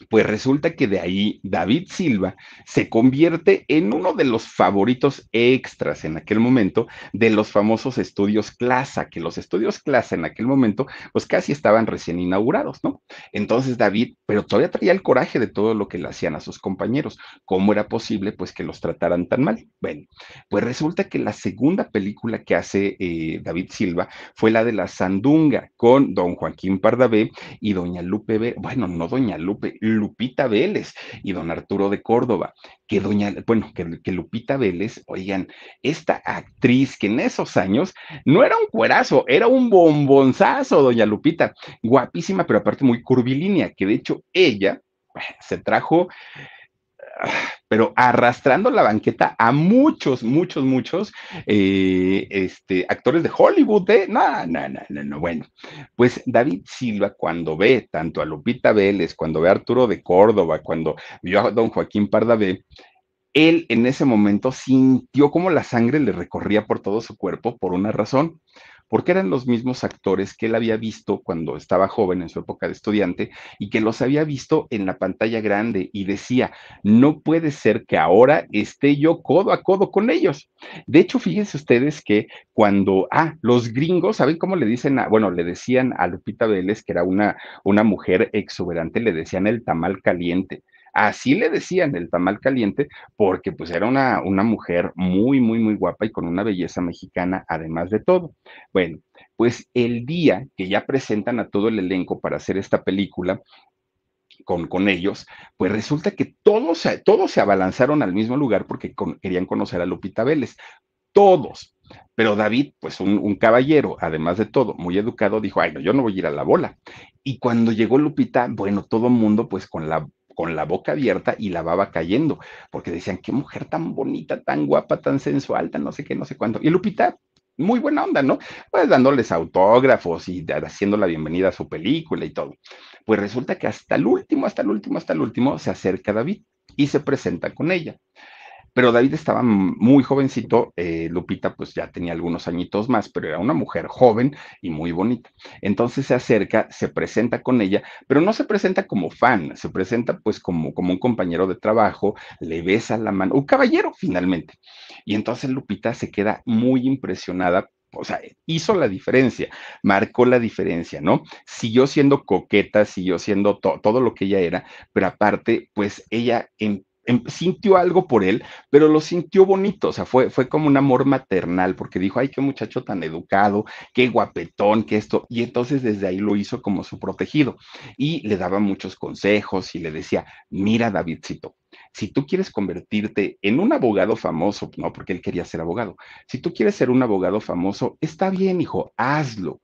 pues resulta que de ahí David Silva se convierte en uno de los favoritos extras en aquel momento de los famosos estudios Clasa, que los estudios Clasa en aquel momento pues casi estaban recién inaugurados, ¿no? Entonces David, pero todavía traía el coraje de todo lo que le hacían a sus compañeros. ¿Cómo era posible pues que los trataran tan mal? Bueno, pues resulta que la segunda película que hace eh, David Silva fue la de La Sandunga con don Joaquín Pardavé y doña Lupe, B. bueno, no doña Lupe, Lupita Vélez y don Arturo de Córdoba, que doña, bueno, que, Lupita Vélez, oigan, esta actriz que en esos años no era un cuerazo, era un bombonzazo, doña Lupita, guapísima, pero aparte muy curvilínea, que de hecho ella se trajo ah, pero arrastrando la banqueta a muchos, muchos, muchos eh, este, actores de Hollywood. ¿eh? No, no, no, no, bueno. Pues David Silva, cuando ve tanto a Lupita Vélez, cuando ve a Arturo de Córdoba, cuando vio a don Joaquín Pardavé, él en ese momento sintió como la sangre le recorría por todo su cuerpo por una razón porque eran los mismos actores que él había visto cuando estaba joven en su época de estudiante y que los había visto en la pantalla grande y decía, no puede ser que ahora esté yo codo a codo con ellos. De hecho, fíjense ustedes que cuando, ah, los gringos, ¿saben cómo le dicen? A, bueno, le decían a Lupita Vélez, que era una, una mujer exuberante, le decían el tamal caliente. Así le decían el tamal caliente, porque pues era una, mujer muy, muy, muy guapa y con una belleza mexicana, además de todo. Bueno, pues el día que ya presentan a todo el elenco para hacer esta película, con, con, ellos, pues resulta que todos, todos se abalanzaron al mismo lugar porque querían conocer a Lupita Vélez. Todos. Pero David, pues un, un, caballero, además de todo, muy educado, dijo, ay, no, yo no voy a ir a la bola. Y cuando llegó Lupita, bueno, todo mundo pues con la con la boca abierta y la baba cayendo, porque decían, qué mujer tan bonita, tan guapa, tan sensual, tan no sé qué, no sé cuánto. Y Lupita, muy buena onda, ¿no? Pues dándoles autógrafos y haciendo la bienvenida a su película y todo. Pues resulta que hasta el último, hasta el último, hasta el último se acerca David y se presenta con ella. Pero David estaba muy jovencito, eh, Lupita pues ya tenía algunos añitos más, pero era una mujer joven y muy bonita. Entonces se acerca, se presenta con ella, pero no se presenta como fan, se presenta pues como, como un compañero de trabajo, le besa la mano, un caballero finalmente. Y entonces Lupita se queda muy impresionada o sea, hizo la diferencia, marcó la diferencia, ¿no? Siguió siendo coqueta, siguió siendo todo lo que ella era, pero aparte, pues ella em Em, sintió algo por él, pero lo sintió bonito, o sea, fue, fue como un amor maternal, porque dijo, ay, qué muchacho tan educado, qué guapetón, qué esto, y entonces desde ahí lo hizo como su protegido, y le daba muchos consejos y le decía, mira, Davidcito, si tú quieres convertirte en un abogado famoso, no, porque él quería ser abogado, si tú quieres ser un abogado famoso, está bien, hijo, hazlo,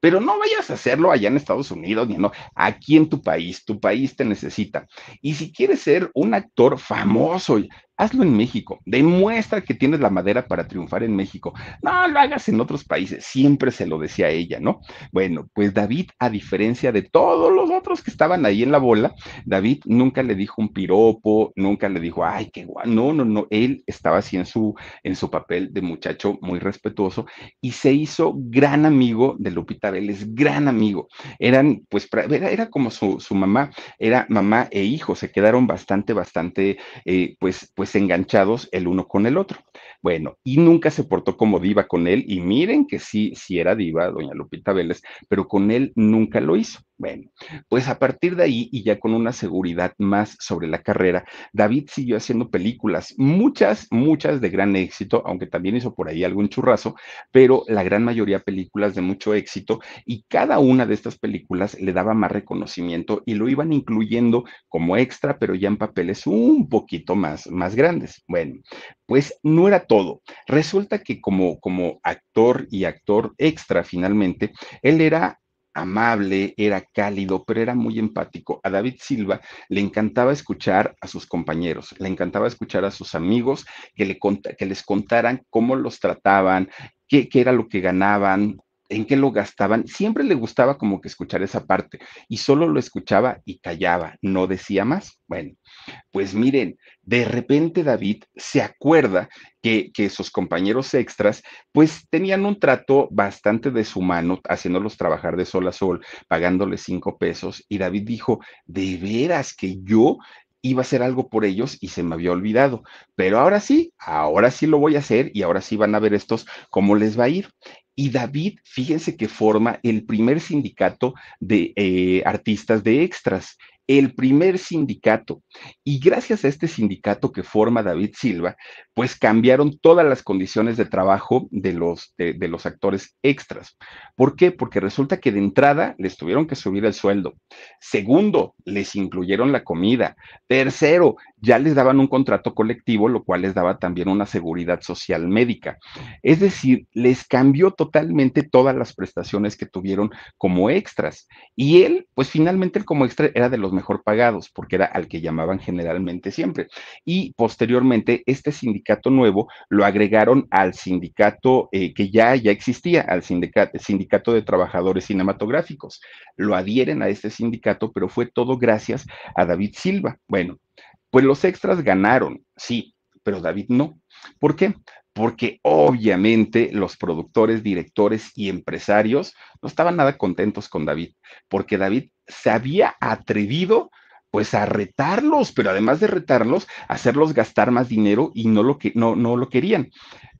pero no vayas a hacerlo allá en Estados Unidos, ni no, aquí en tu país, tu país te necesita. Y si quieres ser un actor famoso, hazlo en México, demuestra que tienes la madera para triunfar en México, no lo hagas en otros países, siempre se lo decía ella, ¿no? Bueno, pues David, a diferencia de todos los otros que estaban ahí en la bola, David nunca le dijo un piropo, nunca le dijo, ay, qué guay, no, no, no, él estaba así en su, en su papel de muchacho muy respetuoso y se hizo gran amigo de Lupita Vélez, gran amigo, eran, pues, era, como su, mamá, era mamá e hijo, se quedaron bastante, bastante, eh, pues, pues, desenganchados el uno con el otro. Bueno, y nunca se portó como diva con él, y miren que sí, sí era diva, doña Lupita Vélez, pero con él nunca lo hizo. Bueno, pues a partir de ahí y ya con una seguridad más sobre la carrera, David siguió haciendo películas, muchas, muchas de gran éxito, aunque también hizo por ahí algún churrazo, pero la gran mayoría películas de mucho éxito y cada una de estas películas le daba más reconocimiento y lo iban incluyendo como extra, pero ya en papeles un poquito más, más grandes. Bueno, pues no era todo. Resulta que como, como actor y actor extra finalmente, él era amable, era cálido, pero era muy empático. A David Silva le encantaba escuchar a sus compañeros, le encantaba escuchar a sus amigos que, le que les contaran cómo los trataban, qué, era lo que ganaban, en qué lo gastaban, siempre le gustaba como que escuchar esa parte y solo lo escuchaba y callaba, no decía más. Bueno, pues miren, de repente David se acuerda que, que sus compañeros extras pues tenían un trato bastante deshumano, haciéndolos trabajar de sol a sol, pagándoles cinco pesos y David dijo, de veras que yo iba a hacer algo por ellos y se me había olvidado. Pero ahora sí, ahora sí lo voy a hacer y ahora sí van a ver estos cómo les va a ir. Y David, fíjense que forma el primer sindicato de eh, artistas de extras el primer sindicato. Y gracias a este sindicato que forma David Silva, pues cambiaron todas las condiciones de trabajo de los, de, los actores extras. ¿Por qué? Porque resulta que de entrada les tuvieron que subir el sueldo. Segundo, les incluyeron la comida. Tercero, ya les daban un contrato colectivo, lo cual les daba también una seguridad social médica. Es decir, les cambió totalmente todas las prestaciones que tuvieron como extras. Y él, pues finalmente como extra era de los mejor pagados, porque era al que llamaban generalmente siempre. Y posteriormente, este sindicato nuevo lo agregaron al sindicato eh, que ya, ya existía, al sindicato, sindicato de Trabajadores Cinematográficos. Lo adhieren a este sindicato, pero fue todo gracias a David Silva. Bueno, pues los extras ganaron, sí, pero David no. ¿Por qué? porque obviamente los productores, directores y empresarios no estaban nada contentos con David, porque David se había atrevido pues a retarlos, pero además de retarlos, hacerlos gastar más dinero y no lo, que, no, no lo querían.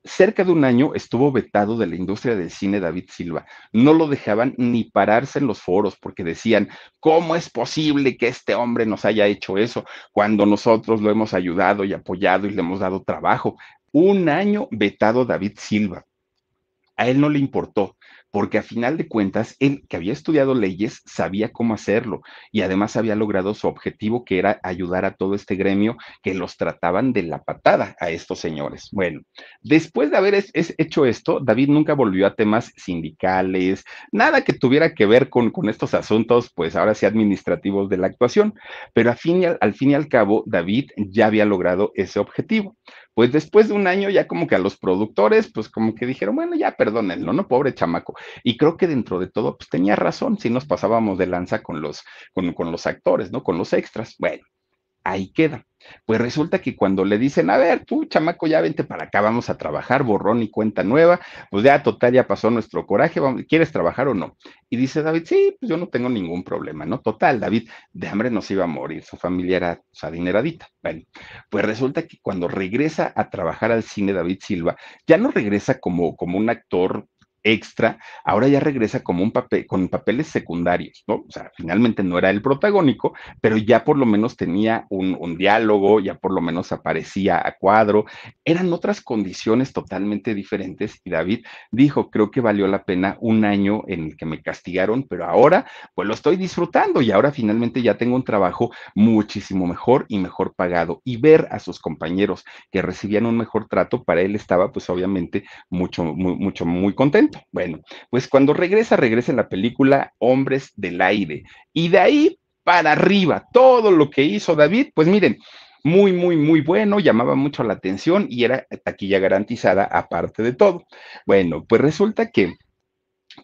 Cerca de un año estuvo vetado de la industria del cine David Silva. No lo dejaban ni pararse en los foros porque decían, ¿cómo es posible que este hombre nos haya hecho eso cuando nosotros lo hemos ayudado y apoyado y le hemos dado trabajo? Un año vetado David Silva. A él no le importó porque a final de cuentas, él que había estudiado leyes sabía cómo hacerlo y además había logrado su objetivo, que era ayudar a todo este gremio que los trataban de la patada a estos señores. Bueno, después de haber hecho esto, David nunca volvió a temas sindicales, nada que tuviera que ver con, estos asuntos, pues ahora sí administrativos de la actuación, pero al fin y al cabo, David ya había logrado ese objetivo pues después de un año ya como que a los productores, pues como que dijeron, bueno, ya perdónenlo, ¿no? Pobre chamaco. Y creo que dentro de todo, pues tenía razón, si nos pasábamos de lanza con los, con, con los actores, ¿no? Con los extras. Bueno, ahí queda. Pues resulta que cuando le dicen, a ver, tú, chamaco, ya vente para acá, vamos a trabajar, borrón y cuenta nueva, pues ya total, ya pasó nuestro coraje, ¿quieres trabajar o no? Y dice David, sí, pues yo no tengo ningún problema, ¿no? Total, David de hambre no se iba a morir, su familia era pues, adineradita. Bueno, pues resulta que cuando regresa a trabajar al cine David Silva, ya no regresa como, como un actor extra, ahora ya regresa como un papel, con papeles secundarios, ¿no? O sea, finalmente no era el protagónico, pero ya por lo menos tenía un, diálogo, ya por lo menos aparecía a cuadro, eran otras condiciones totalmente diferentes y David dijo, creo que valió la pena un año en el que me castigaron, pero ahora pues lo estoy disfrutando y ahora finalmente ya tengo un trabajo muchísimo mejor y mejor pagado y ver a sus compañeros que recibían un mejor trato, para él estaba pues obviamente mucho, muy, mucho, muy contento. Bueno, pues cuando regresa, regresa en la película Hombres del Aire. Y de ahí para arriba, todo lo que hizo David, pues miren, muy, muy, muy bueno, llamaba mucho la atención y era taquilla garantizada aparte de todo. Bueno, pues resulta que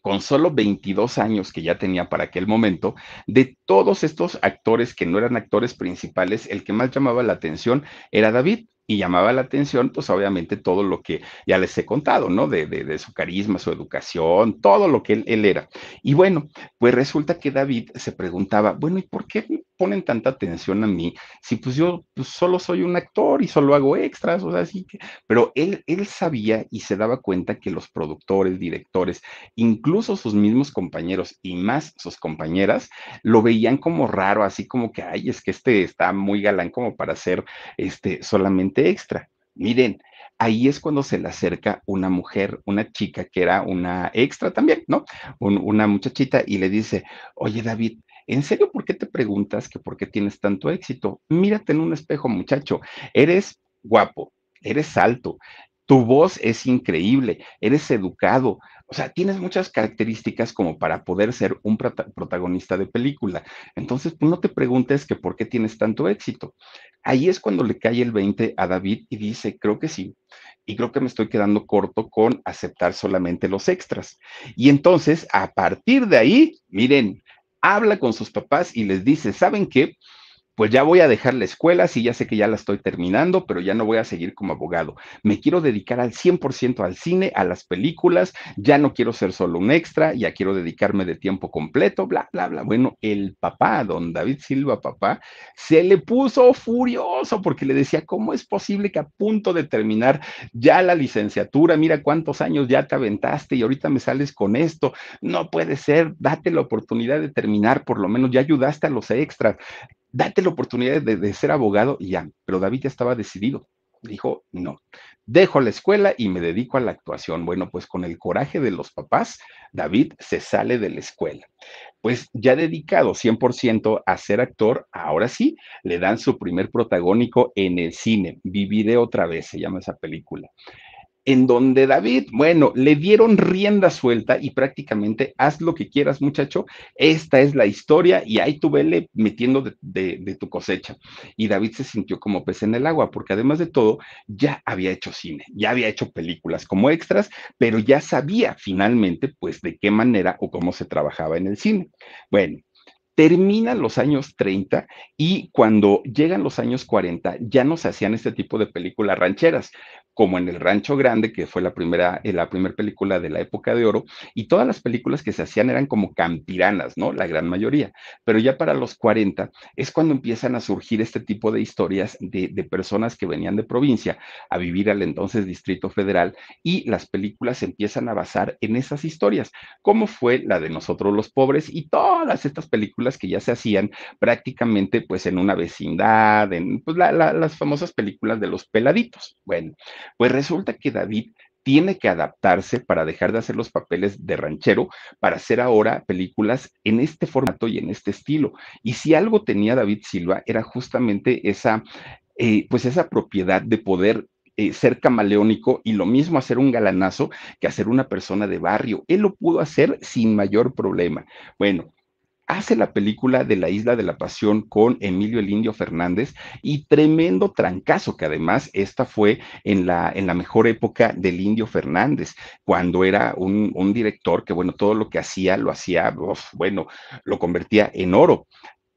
con solo 22 años que ya tenía para aquel momento, de todos estos actores que no eran actores principales, el que más llamaba la atención era David y llamaba la atención, pues obviamente todo lo que ya les he contado, ¿no? De, de, su carisma, su educación, todo lo que él, él, era. Y bueno, pues resulta que David se preguntaba, bueno, ¿y por qué ponen tanta atención a mí si pues yo pues, solo soy un actor y solo hago extras? O sea, así que, pero él, él sabía y se daba cuenta que los productores, directores, incluso sus mismos compañeros y más sus compañeras, lo veían como raro, así como que, ay, es que este está muy galán como para ser este, solamente extra. Miren, ahí es cuando se le acerca una mujer, una chica que era una extra también, ¿no? una muchachita y le dice, oye David, ¿En serio por qué te preguntas que por qué tienes tanto éxito? Mírate en un espejo, muchacho. Eres guapo, eres alto, tu voz es increíble, eres educado, o sea, tienes muchas características como para poder ser un protagonista de película. Entonces, pues, no te preguntes que por qué tienes tanto éxito. Ahí es cuando le cae el 20 a David y dice, creo que sí. Y creo que me estoy quedando corto con aceptar solamente los extras. Y entonces, a partir de ahí, miren, habla con sus papás y les dice, ¿saben qué? pues ya voy a dejar la escuela, sí, ya sé que ya la estoy terminando, pero ya no voy a seguir como abogado. Me quiero dedicar al 100% al cine, a las películas, ya no quiero ser solo un extra, ya quiero dedicarme de tiempo completo, bla, bla, bla. Bueno, el papá, don David Silva, papá, se le puso furioso porque le decía, ¿cómo es posible que a punto de terminar ya la licenciatura, mira cuántos años ya te aventaste y ahorita me sales con esto? No puede ser, date la oportunidad de terminar, por lo menos ya ayudaste a los extras date la oportunidad de, ser abogado y ya. Pero David ya estaba decidido. Dijo, no, dejo la escuela y me dedico a la actuación. Bueno, pues con el coraje de los papás, David se sale de la escuela. Pues ya dedicado 100% a ser actor, ahora sí, le dan su primer protagónico en el cine. Viviré otra vez, se llama esa película en donde David, bueno, le dieron rienda suelta y prácticamente haz lo que quieras, muchacho, esta es la historia y ahí tú vele metiendo de, de, tu cosecha. Y David se sintió como pez en el agua, porque además de todo, ya había hecho cine, ya había hecho películas como extras, pero ya sabía finalmente, pues, de qué manera o cómo se trabajaba en el cine. Bueno, terminan los años 30 y cuando llegan los años 40 ya no se hacían este tipo de películas rancheras, como en El Rancho Grande, que fue la primera, eh, la primera película de la época de oro, y todas las películas que se hacían eran como campiranas, ¿no? La gran mayoría. Pero ya para los 40 es cuando empiezan a surgir este tipo de historias de, de personas que venían de provincia a vivir al entonces Distrito Federal y las películas empiezan a basar en esas historias, como fue la de Nosotros los Pobres y todas estas películas que ya se hacían prácticamente pues en una vecindad, en pues, las famosas películas de los peladitos. Bueno, pues resulta que David tiene que adaptarse para dejar de hacer los papeles de ranchero para hacer ahora películas en este formato y en este estilo. Y si algo tenía David Silva era justamente esa, eh, pues esa propiedad de poder eh, ser camaleónico y lo mismo hacer un galanazo que hacer una persona de barrio. Él lo pudo hacer sin mayor problema. Bueno, hace la película de La Isla de la Pasión con Emilio el Indio Fernández y tremendo trancazo que además esta fue en la, en la mejor época del Indio Fernández, cuando era un, director que, bueno, todo lo que hacía lo hacía, bueno, lo convertía en oro.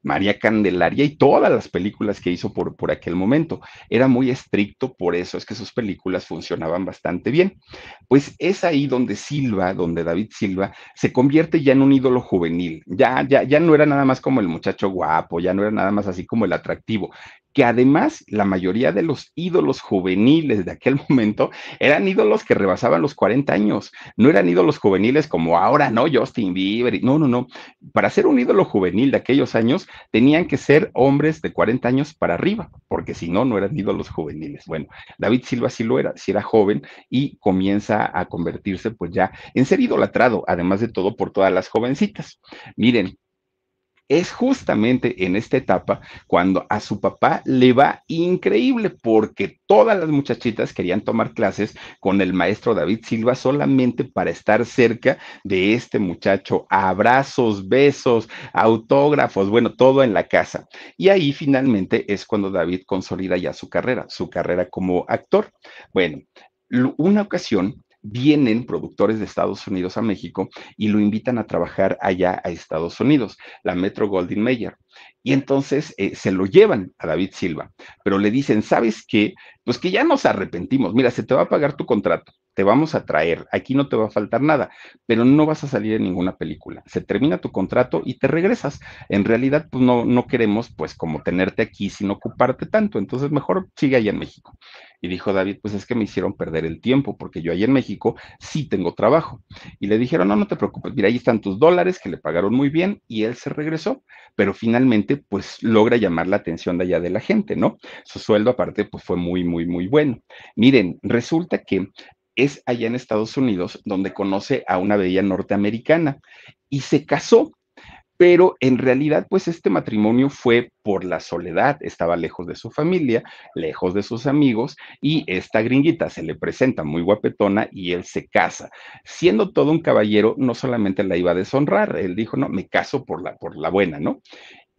María Candelaria y todas las películas que hizo por, por aquel momento. Era muy estricto, por eso es que sus películas funcionaban bastante bien. Pues es ahí donde Silva, donde David Silva, se convierte ya en un ídolo juvenil. Ya, ya, ya no era nada más como el muchacho guapo, ya no era nada más así como el atractivo, que además la mayoría de los ídolos juveniles de aquel momento eran ídolos que rebasaban los 40 años, no eran ídolos juveniles como ahora, ¿no? Justin Bieber, no, no, no. Para ser un ídolo juvenil de aquellos años, tenían que ser hombres de 40 años para arriba, porque si no, no eran ídolos juveniles. Bueno, David Silva sí lo era, sí era joven y comienza a convertirse pues ya en ser idolatrado, además de todo por todas las jovencitas. Miren, es justamente en esta etapa cuando a su papá le va increíble porque todas las muchachitas querían tomar clases con el maestro David Silva solamente para estar cerca de este muchacho. Abrazos, besos, autógrafos, bueno, todo en la casa. Y ahí finalmente es cuando David consolida ya su carrera, su carrera como actor. Bueno, una ocasión vienen productores de Estados Unidos a México y lo invitan a trabajar allá a Estados Unidos, la Metro Golden Mayer. Y entonces eh, se lo llevan a David Silva, pero le dicen, ¿sabes qué? Pues que ya nos arrepentimos, mira, se te va a pagar tu contrato, te vamos a traer, aquí no te va a faltar nada, pero no vas a salir en ninguna película. Se termina tu contrato y te regresas. En realidad, pues no, no queremos, pues, como tenerte aquí sin ocuparte tanto, entonces mejor sigue allá en México. Y dijo David, pues es que me hicieron perder el tiempo, porque yo allá en México sí tengo trabajo. Y le dijeron, no, no te preocupes, mira, ahí están tus dólares, que le pagaron muy bien, y él se regresó, pero finalmente, pues, logra llamar la atención de allá de la gente, ¿no? Su sueldo, aparte, pues fue muy, muy, muy bueno. Miren, resulta que es allá en Estados Unidos donde conoce a una bella norteamericana y se casó. Pero en realidad, pues este matrimonio fue por la soledad, estaba lejos de su familia, lejos de sus amigos, y esta gringuita se le presenta muy guapetona y él se casa. Siendo todo un caballero, no solamente la iba a deshonrar, él dijo, no, me caso por la, por la buena, ¿no?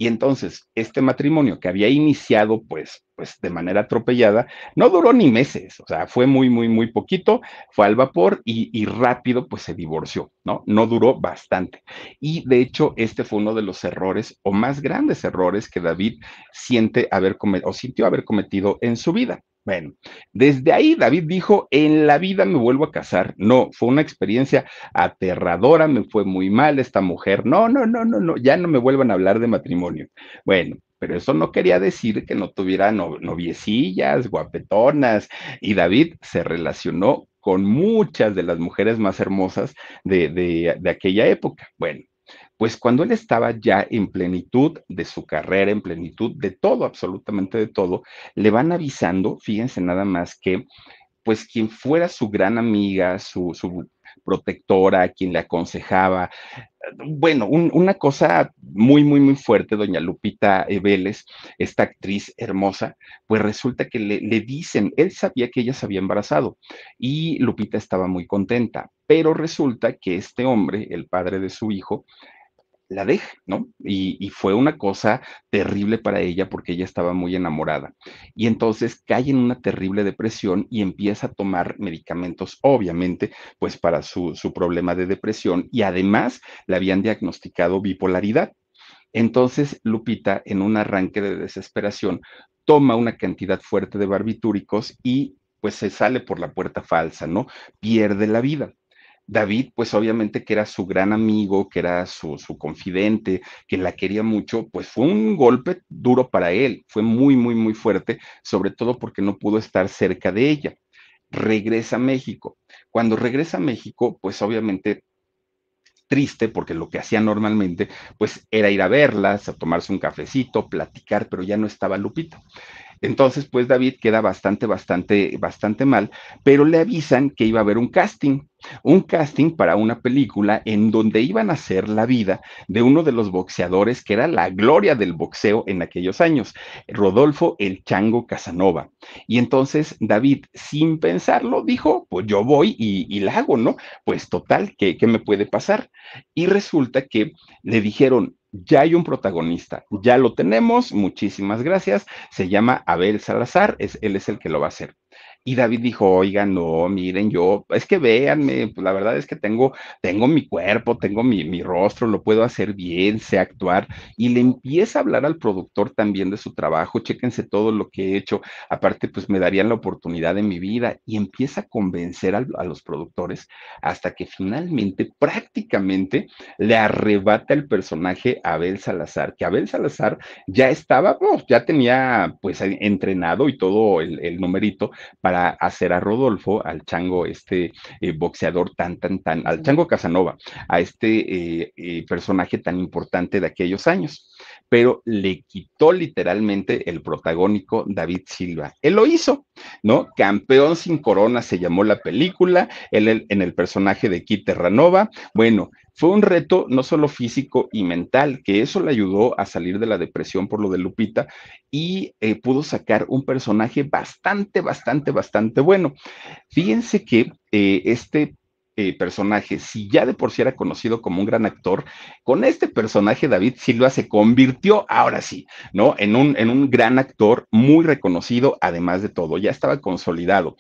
Y entonces, este matrimonio que había iniciado, pues, pues de manera atropellada, no duró ni meses, o sea, fue muy, muy, muy poquito, fue al vapor y, y rápido, pues se divorció, ¿no? No duró bastante. Y de hecho, este fue uno de los errores o más grandes errores que David siente haber cometido o sintió haber cometido en su vida. Bueno, desde ahí David dijo, en la vida me vuelvo a casar. No, fue una experiencia aterradora, me fue muy mal esta mujer. No, no, no, no, no, ya no me vuelvan a hablar de matrimonio. Bueno, pero eso no quería decir que no tuviera noviecillas, guapetonas. Y David se relacionó con muchas de las mujeres más hermosas de, de aquella época. Bueno, pues cuando él estaba ya en plenitud de su carrera, en plenitud de todo, absolutamente de todo, le van avisando, fíjense nada más que, pues quien fuera su gran amiga, su, protectora, quien le aconsejaba, bueno, una cosa muy, muy, muy fuerte, doña Lupita Vélez, esta actriz hermosa, pues resulta que le, le dicen, él sabía que ella se había embarazado y Lupita estaba muy contenta, pero resulta que este hombre, el padre de su hijo, la deja, ¿no? Y, fue una cosa terrible para ella porque ella estaba muy enamorada. Y entonces cae en una terrible depresión y empieza a tomar medicamentos, obviamente, pues para su, su problema de depresión. Y además le habían diagnosticado bipolaridad. Entonces Lupita, en un arranque de desesperación, toma una cantidad fuerte de barbitúricos y pues se sale por la puerta falsa, ¿no? Pierde la vida. David, pues obviamente que era su gran amigo, que era su, confidente, que la quería mucho, pues fue un golpe duro para él, fue muy, muy, muy fuerte, sobre todo porque no pudo estar cerca de ella. Regresa a México. Cuando regresa a México, pues obviamente triste, porque lo que hacía normalmente, pues era ir a verlas, a tomarse un cafecito, platicar, pero ya no estaba Lupita. Entonces, pues David queda bastante, bastante, bastante mal, pero le avisan que iba a haber un casting, un casting para una película en donde iban a hacer la vida de uno de los boxeadores que era la gloria del boxeo en aquellos años, Rodolfo el Chango Casanova. Y entonces David, sin pensarlo, dijo, pues yo voy y, la hago, ¿no? Pues total, ¿qué me puede pasar? Y resulta que le dijeron, ya hay un protagonista, ya lo tenemos, muchísimas gracias. Se llama Abel Salazar, él es el que lo va a hacer. Y David dijo, oigan, no, miren, yo, es que véanme, pues, la verdad es que tengo, tengo mi cuerpo, tengo mi, rostro, lo puedo hacer bien, sé actuar. Y le empieza a hablar al productor también de su trabajo, chéquense todo lo que he hecho, aparte pues me darían la oportunidad de mi vida. Y empieza a convencer a, los productores hasta que finalmente, prácticamente, le arrebata el personaje a Abel Salazar, que Abel Salazar ya estaba, ya tenía pues entrenado y todo el, el numerito para hacer a Rodolfo, al chango, este eh, boxeador tan, tan, tan, al chango Casanova, a este eh, eh, personaje tan importante de aquellos años pero le quitó literalmente el protagónico David Silva. Él lo hizo, ¿no? Campeón sin corona se llamó la película, él en el personaje de Kit Terranova. Bueno, fue un reto no solo físico y mental, que eso le ayudó a salir de la depresión por lo de Lupita y eh, pudo sacar un personaje bastante, bastante, bastante bueno. Fíjense que eh, este eh, personaje, si ya de por sí era conocido como un gran actor, con este personaje David Silva se convirtió ahora sí, ¿no? En un, en un gran actor muy reconocido, además de todo, ya estaba consolidado.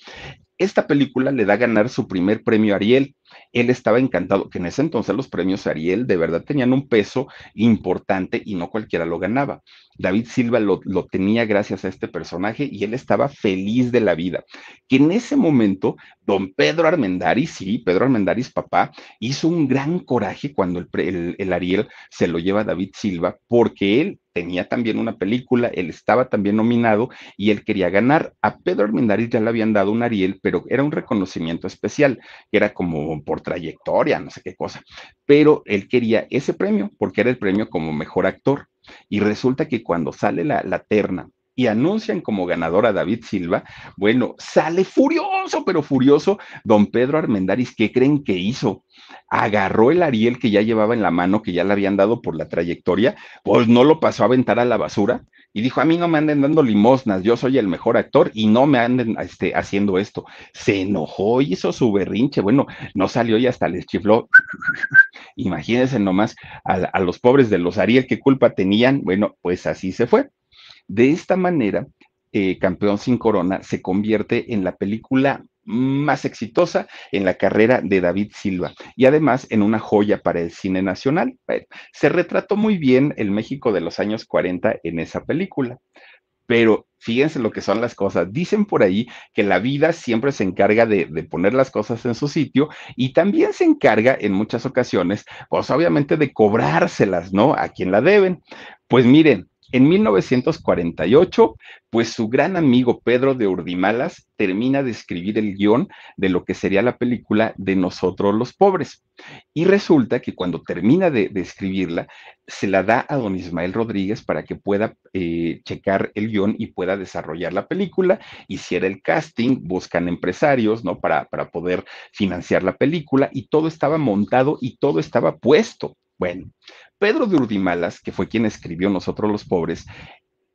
Esta película le da a ganar su primer premio Ariel, él estaba encantado, que en ese entonces los premios Ariel de verdad tenían un peso importante y no cualquiera lo ganaba. David Silva lo, tenía gracias a este personaje y él estaba feliz de la vida. Que en ese momento, don Pedro Armendáriz, sí, Pedro Armendáriz papá, hizo un gran coraje cuando el, Ariel se lo lleva a David Silva porque él tenía también una película, él estaba también nominado y él quería ganar. A Pedro Armendáriz ya le habían dado un Ariel, pero era un reconocimiento especial, que era como por trayectoria, no sé qué cosa, pero él quería ese premio porque era el premio como mejor actor. Y resulta que cuando sale la, la terna y anuncian como ganador a David Silva, bueno, sale furioso, pero furioso, don Pedro Armendariz ¿qué creen que hizo? Agarró el Ariel que ya llevaba en la mano, que ya le habían dado por la trayectoria, pues no lo pasó a aventar a la basura y dijo, a mí no me anden dando limosnas, yo soy el mejor actor y no me anden este, haciendo esto. Se enojó, hizo su berrinche, bueno, no salió y hasta le chifló. Imagínense nomás a, a los pobres de los Ariel, qué culpa tenían. Bueno, pues así se fue. De esta manera, eh, Campeón sin Corona se convierte en la película más exitosa en la carrera de David Silva y además en una joya para el cine nacional. Se retrató muy bien el México de los años 40 en esa película, pero fíjense lo que son las cosas. Dicen por ahí que la vida siempre se encarga de, de, poner las cosas en su sitio y también se encarga en muchas ocasiones, pues obviamente de cobrárselas, ¿no? A quien la deben. Pues miren, en 1948, pues su gran amigo Pedro de Urdimalas termina de escribir el guión de lo que sería la película de Nosotros los Pobres. Y resulta que cuando termina de, escribirla, se la da a don Ismael Rodríguez para que pueda eh, checar el guión y pueda desarrollar la película. Hiciera el casting, buscan empresarios, ¿no? Para, para poder financiar la película y todo estaba montado y todo estaba puesto. Bueno, Pedro de Urdimalas, que fue quien escribió Nosotros los Pobres,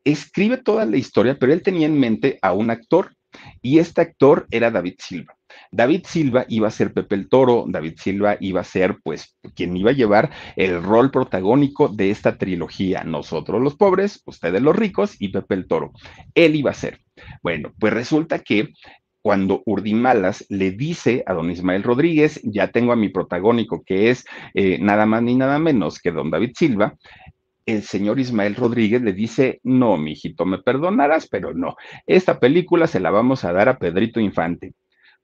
escribe toda la historia, pero él tenía en mente a un actor y este actor era David Silva. David Silva iba a ser Pepe el Toro, David Silva iba a ser pues quien iba a llevar el rol protagónico de esta trilogía, nosotros los pobres, ustedes los ricos y Pepe el Toro. Él iba a ser. Bueno, pues resulta que cuando Urdimalas le dice a don Ismael Rodríguez, ya tengo a mi protagónico que es eh, nada más ni nada menos que don David Silva, el señor Ismael Rodríguez le dice, no, mijito, me perdonarás, pero no, esta película se la vamos a dar a Pedrito Infante.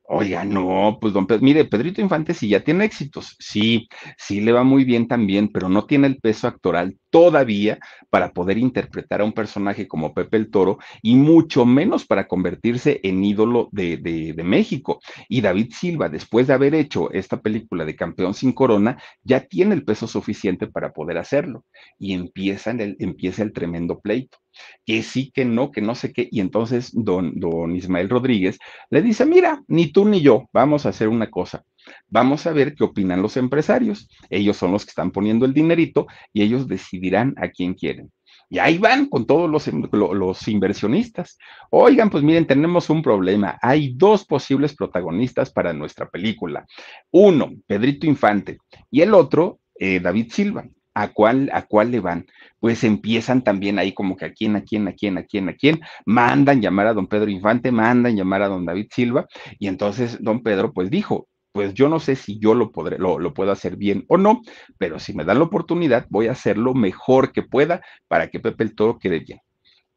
Oiga, no, pues don Pedro, mire, Pedrito Infante sí ya tiene éxitos, sí, sí le va muy bien también, pero no tiene el peso actoral todavía para poder interpretar a un personaje como Pepe el Toro y mucho menos para convertirse en ídolo de, de, de México. Y David Silva, después de haber hecho esta película de Campeón sin Corona, ya tiene el peso suficiente para poder hacerlo y empieza el, empieza el tremendo pleito que sí, que no, que no sé qué. Y entonces don, don Ismael Rodríguez le dice, mira, ni tú ni yo, vamos a hacer una cosa. Vamos a ver qué opinan los empresarios. Ellos son los que están poniendo el dinerito y ellos decidirán a quién quieren. Y ahí van con todos los, em, inversionistas. Oigan, pues miren, tenemos un problema. Hay dos posibles protagonistas para nuestra película. Uno, Pedrito Infante, y el otro, eh, David Silva. ¿A cuál, ¿A cuál le van? Pues empiezan también ahí como que a quién, a quién, a quién, a quién, a quién. Mandan llamar a don Pedro Infante, mandan llamar a don David Silva. Y entonces don Pedro pues dijo, pues yo no sé si yo lo, podré, lo, puedo hacer bien o no, pero si me dan la oportunidad voy a hacer lo mejor que pueda para que Pepe el Toro quede bien.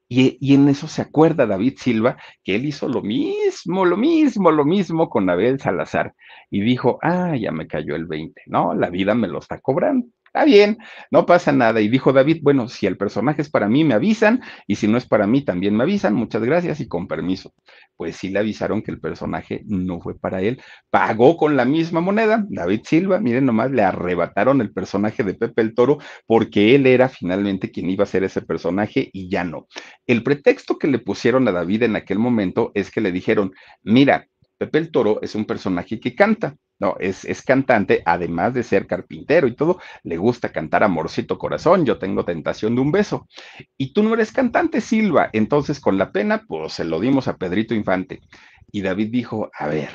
Y, y, en eso se acuerda David Silva que él hizo lo mismo, lo mismo, lo mismo con Abel Salazar. Y dijo, ah, ya me cayó el 20, ¿no? La vida me lo está cobrando. Está bien, no pasa nada. Y dijo David, bueno, si el personaje es para mí, me avisan, y si no es para mí, también me avisan, muchas gracias y con permiso. Pues sí le avisaron que el personaje no fue para él. Pagó con la misma moneda. David Silva, miren nomás, le arrebataron el personaje de Pepe el Toro porque él era finalmente quien iba a ser ese personaje y ya no. El pretexto que le pusieron a David en aquel momento es que le dijeron, mira, Pepe el Toro es un personaje que canta, no, es, es, cantante, además de ser carpintero y todo, le gusta cantar Amorcito Corazón, yo tengo tentación de un beso. Y tú no eres cantante, Silva. Entonces, con la pena, pues se lo dimos a Pedrito Infante. Y David dijo, a ver,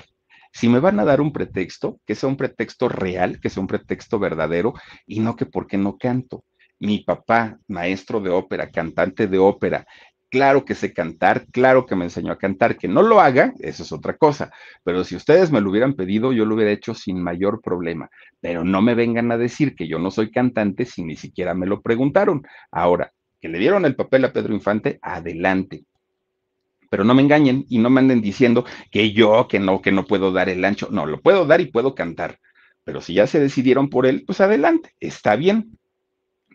si me van a dar un pretexto, que sea un pretexto real, que sea un pretexto verdadero, y no que porque no canto. Mi papá, maestro de ópera, cantante de ópera, claro que sé cantar, claro que me enseñó a cantar, que no lo haga, eso es otra cosa, pero si ustedes me lo hubieran pedido, yo lo hubiera hecho sin mayor problema, pero no me vengan a decir que yo no soy cantante si ni siquiera me lo preguntaron. Ahora, que le dieron el papel a Pedro Infante, adelante, pero no me engañen y no me anden diciendo que yo, que no, que no puedo dar el ancho. No, lo puedo dar y puedo cantar. Pero si ya se decidieron por él, pues adelante, está bien.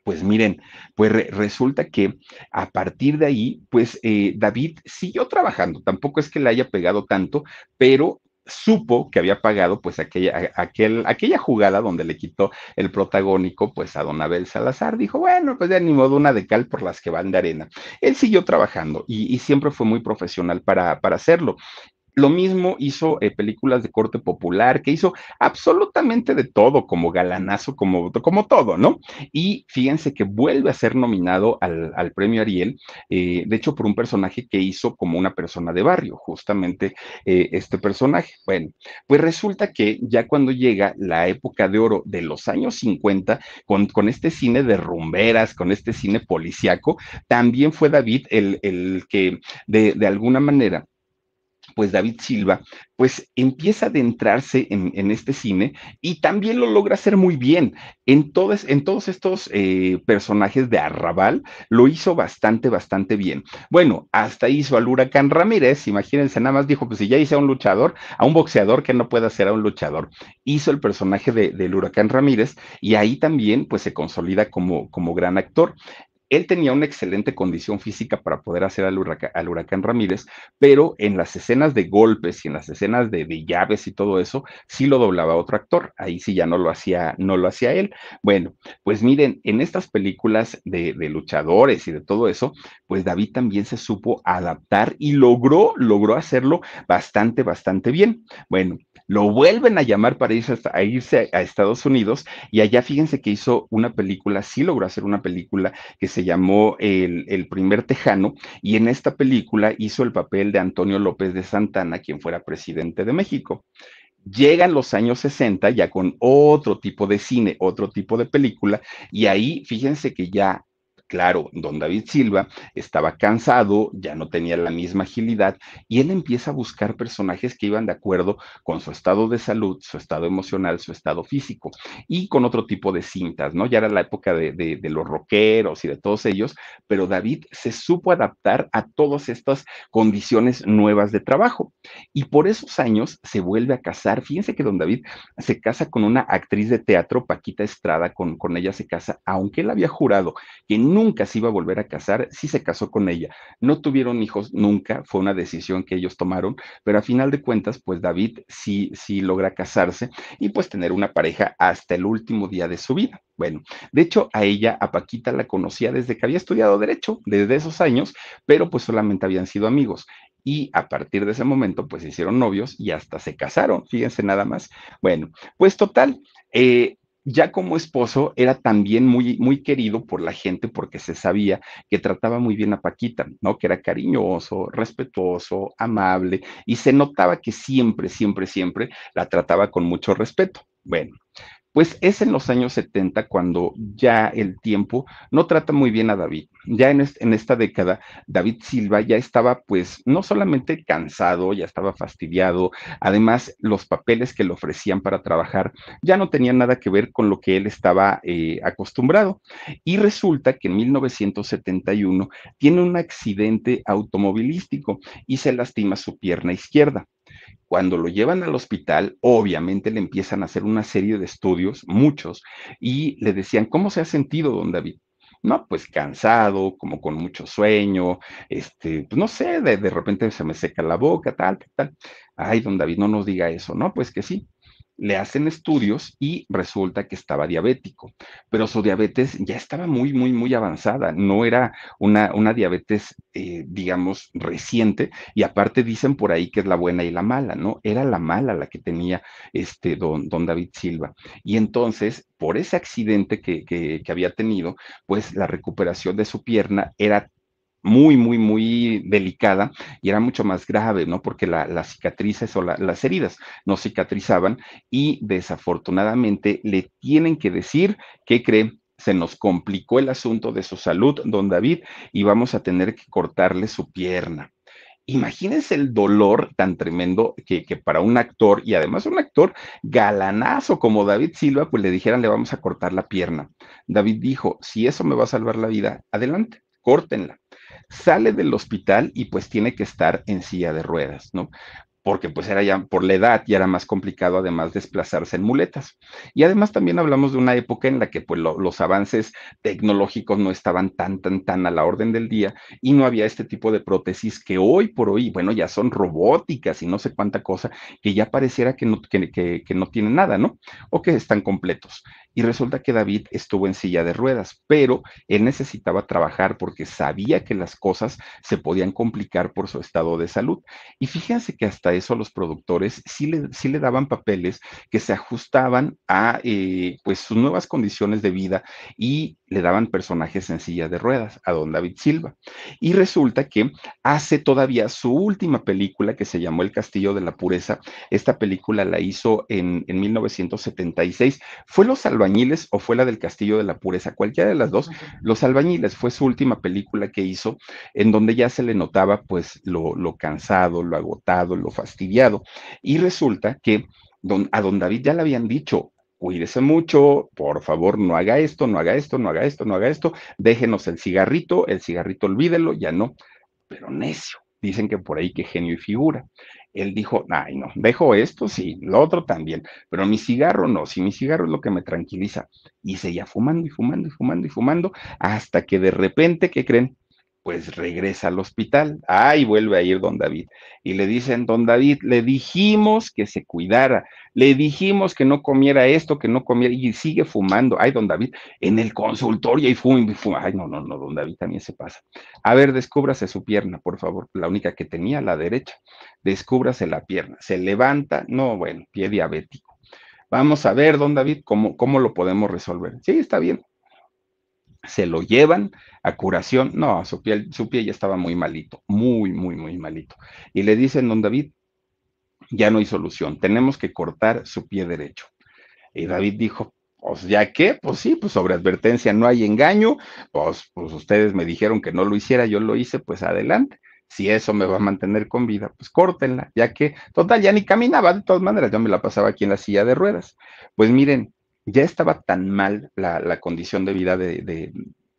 Pues miren, pues resulta que a partir de ahí, pues eh, David siguió trabajando. Tampoco es que le haya pegado tanto, pero supo que había pagado pues aquella, aquella jugada donde le quitó el protagónico pues a don Abel Salazar. Dijo, bueno, pues ya ni modo una de cal por las que van de arena. Él siguió trabajando y, siempre fue muy profesional para, para hacerlo. Lo mismo hizo eh, películas de corte popular, que hizo absolutamente de todo, como galanazo, como, como todo, ¿no? Y fíjense que vuelve a ser nominado al, premio Ariel, eh, de hecho, por un personaje que hizo como una persona de barrio, justamente eh, este personaje. Bueno, pues resulta que ya cuando llega la época de oro de los años 50, con, con este cine de rumberas, con este cine policíaco, también fue David el, que de, de alguna manera pues David Silva, pues empieza a adentrarse en, este cine y también lo logra hacer muy bien. En, todos, en todos estos eh, personajes de Arrabal lo hizo bastante, bastante bien. Bueno, hasta hizo al huracán Ramírez, imagínense, nada más dijo, pues si ya hice a un luchador, a un boxeador que no puede hacer a un luchador, hizo el personaje de, del huracán Ramírez y ahí también pues se consolida como, como gran actor él tenía una excelente condición física para poder hacer al, huracán, Ramírez, pero en las escenas de golpes y en las escenas de, llaves y todo eso, sí lo doblaba otro actor, ahí sí ya no lo hacía, no lo hacía él. Bueno, pues miren, en estas películas de, luchadores y de todo eso, pues David también se supo adaptar y logró, logró hacerlo bastante, bastante bien. Bueno, lo vuelven a llamar para irse a, irse a Estados Unidos y allá fíjense que hizo una película, sí logró hacer una película que se se llamó el, primer tejano, y en esta película hizo el papel de Antonio López de Santana, quien fuera presidente de México. Llegan los años 60 ya con otro tipo de cine, otro tipo de película, y ahí fíjense que ya Claro, don David Silva estaba cansado, ya no tenía la misma agilidad y él empieza a buscar personajes que iban de acuerdo con su estado de salud, su estado emocional, su estado físico y con otro tipo de cintas, ¿no? Ya era la época de, los rockeros y de todos ellos, pero David se supo adaptar a todas estas condiciones nuevas de trabajo y por esos años se vuelve a casar. Fíjense que don David se casa con una actriz de teatro, Paquita Estrada, con, con ella se casa, aunque él había jurado que nunca se iba a volver a casar, sí se casó con ella. No tuvieron hijos nunca, fue una decisión que ellos tomaron, pero a final de cuentas, pues David sí, sí logra casarse y pues tener una pareja hasta el último día de su vida. Bueno, de hecho a ella, a Paquita, la conocía desde que había estudiado derecho, desde esos años, pero pues solamente habían sido amigos y a partir de ese momento pues se hicieron novios y hasta se casaron, fíjense nada más. Bueno, pues total, eh, ya como esposo era también muy, muy querido por la gente porque se sabía que trataba muy bien a Paquita, ¿no? Que era cariñoso, respetuoso, amable y se notaba que siempre, siempre, siempre la trataba con mucho respeto. Bueno, pues es en los años 70 cuando ya el tiempo no trata muy bien a David. Ya en, esta década, David Silva ya estaba pues no solamente cansado, ya estaba fastidiado, además los papeles que le ofrecían para trabajar ya no tenían nada que ver con lo que él estaba eh, acostumbrado. Y resulta que en 1971 tiene un accidente automovilístico y se lastima su pierna izquierda. Cuando lo llevan al hospital, obviamente le empiezan a hacer una serie de estudios, muchos, y le decían, ¿cómo se ha sentido, don David? No, pues cansado, como con mucho sueño, este, pues no sé, de, repente se me seca la boca, tal, tal, tal. Ay, don David, no nos diga eso, ¿no? Pues que sí le hacen estudios y resulta que estaba diabético, pero su diabetes ya estaba muy, muy, muy avanzada, no era una, una diabetes, eh, digamos, reciente, y aparte dicen por ahí que es la buena y la mala, ¿no? Era la mala la que tenía este don, don David Silva. Y entonces, por ese accidente que, que había tenido, pues la recuperación de su pierna era muy, muy, muy delicada y era mucho más grave, ¿no? Porque las cicatrices o las heridas no cicatrizaban y desafortunadamente le tienen que decir que cree se nos complicó el asunto de su salud, don David, y vamos a tener que cortarle su pierna. Imagínense el dolor tan tremendo que, que, para un actor, y además un actor galanazo como David Silva, pues le dijeran, le vamos a cortar la pierna. David dijo, si eso me va a salvar la vida, adelante, córtenla sale del hospital y pues tiene que estar en silla de ruedas, ¿no? porque pues era ya por la edad y era más complicado además desplazarse en muletas. Y además también hablamos de una época en la que pues los avances tecnológicos no estaban tan, tan, tan a la orden del día y no había este tipo de prótesis que hoy por hoy, bueno, ya son robóticas y no sé cuánta cosa, que ya pareciera que no, que, que, que no tienen nada, ¿no? O que están completos. Y resulta que David estuvo en silla de ruedas, pero él necesitaba trabajar porque sabía que las cosas se podían complicar por su estado de salud. Y fíjense que hasta eso a los productores sí le, sí le daban papeles que se ajustaban a eh, pues sus nuevas condiciones de vida y le daban personajes en silla de ruedas a don David Silva. Y resulta que hace todavía su última película que se llamó El Castillo de la Pureza. Esta película la hizo en, 1976. ¿Fue Los Albañiles o fue la del Castillo de la Pureza? Cualquiera de las dos. Los Albañiles fue su última película que hizo en donde ya se le notaba pues lo, cansado, lo agotado, lo fastidiado. Y resulta que a don David ya le habían dicho, cuídese mucho, por favor, no haga esto, no haga esto, no haga esto, no haga esto, déjenos el cigarrito, el cigarrito olvídelo, ya no, pero necio. Dicen que por ahí que genio y figura. Él dijo, ay no, dejo esto, sí, lo otro también, pero mi cigarro no, si mi cigarro es lo que me tranquiliza. Y seguía fumando y fumando y fumando y fumando, hasta que de repente, ¿qué creen? pues regresa al hospital. ay, vuelve a ir don David. Y le dicen, don David, le dijimos que se cuidara, le dijimos que no comiera esto, que no comiera, y sigue fumando. Ay, don David, en el consultorio y fuma, y fuma. Ay, no, no, no, don David también se pasa. A ver, descúbrase su pierna, por favor, la única que tenía, la derecha. Descúbrase la pierna. Se levanta, no, bueno, pie diabético. Vamos a ver, don David, cómo, cómo lo podemos resolver. Sí, está bien se lo llevan a curación. No, su piel, su pie ya estaba muy malito, muy, muy, muy malito. Y le dicen, don David, ya no hay solución, tenemos que cortar su pie derecho. Y David dijo, pues ya que, pues sí, pues sobre advertencia no hay engaño, pues, pues ustedes me dijeron que no lo hiciera, yo lo hice, pues adelante. Si eso me va a mantener con vida, pues córtenla, ya que, total, ya ni caminaba, de todas maneras, yo me la pasaba aquí en la silla de ruedas. Pues miren, ya estaba tan mal la, condición de vida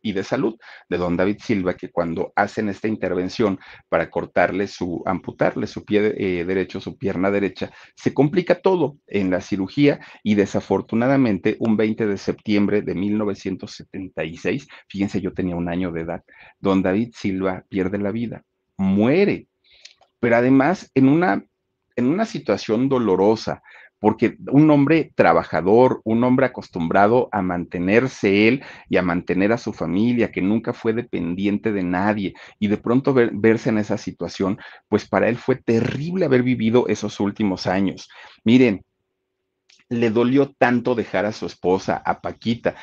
y de salud de don David Silva que cuando hacen esta intervención para cortarle su, amputarle su pie eh, derecho, su pierna derecha, se complica todo en la cirugía y desafortunadamente un 20 de septiembre de 1976, fíjense, yo tenía un año de edad, don David Silva pierde la vida, muere, pero además en una, en una situación dolorosa, porque un hombre trabajador, un hombre acostumbrado a mantenerse él y a mantener a su familia, que nunca fue dependiente de nadie, y de pronto verse en esa situación, pues para él fue terrible haber vivido esos últimos años. Miren, le dolió tanto dejar a su esposa, a Paquita.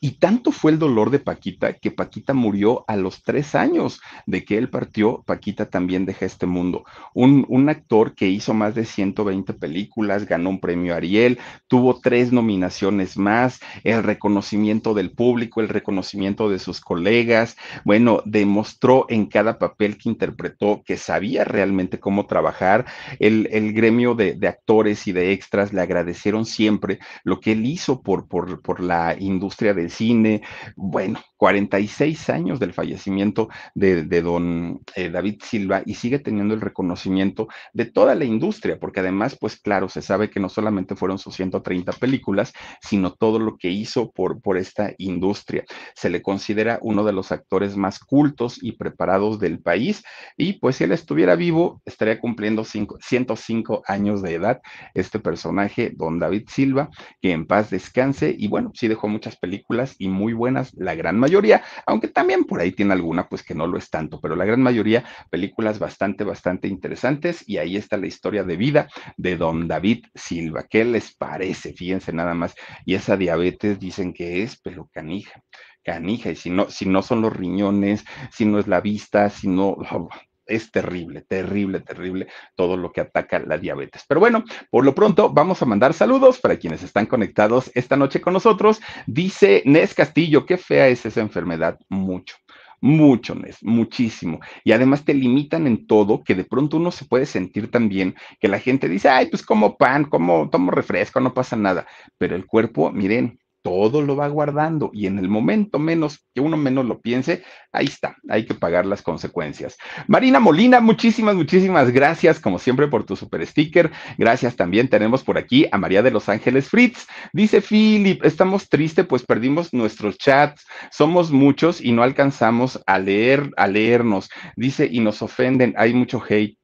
Y tanto fue el dolor de Paquita que Paquita murió a los tres años de que él partió. Paquita también deja este mundo. Un, actor que hizo más de 120 películas, ganó un premio Ariel, tuvo tres nominaciones más, el reconocimiento del público, el reconocimiento de sus colegas. Bueno, demostró en cada papel que interpretó que sabía realmente cómo trabajar. El, gremio de, de actores y de extras le agradecieron siempre, lo que él hizo por, por, la industria del cine. Bueno, 46 años del fallecimiento de, don eh, David Silva y sigue teniendo el reconocimiento de toda la industria, porque además, pues claro, se sabe que no solamente fueron sus 130 películas, sino todo lo que hizo por, por esta industria. Se le considera uno de los actores más cultos y preparados del país y pues si él estuviera vivo, estaría cumpliendo 105 años de edad este personaje, don David Silva, que en paz descanse, y bueno, sí dejó muchas películas y muy buenas, la gran mayoría, aunque también por ahí tiene alguna, pues que no lo es tanto, pero la gran mayoría, películas bastante, bastante interesantes, y ahí está la historia de vida de don David Silva. ¿Qué les parece? Fíjense nada más, y esa diabetes dicen que es pero canija, canija, y si no, si no son los riñones, si no es la vista, si no, es terrible, terrible, terrible todo lo que ataca la diabetes. Pero bueno, por lo pronto vamos a mandar saludos para quienes están conectados esta noche con nosotros. Dice Nes Castillo, qué fea es esa enfermedad, mucho. Mucho, Nes, muchísimo. Y además te limitan en todo, que de pronto uno se puede sentir tan bien que la gente dice, ay, pues como pan, como tomo refresco, no pasa nada. Pero el cuerpo, miren, todo lo va guardando y en el momento menos que uno menos lo piense, ahí está, hay que pagar las consecuencias. Marina Molina, muchísimas, muchísimas gracias como siempre por tu super sticker. Gracias también tenemos por aquí a María de Los Ángeles Fritz. Dice Philip, estamos tristes pues perdimos nuestros chats, somos muchos y no alcanzamos a leer, a leernos. Dice y nos ofenden, hay mucho hate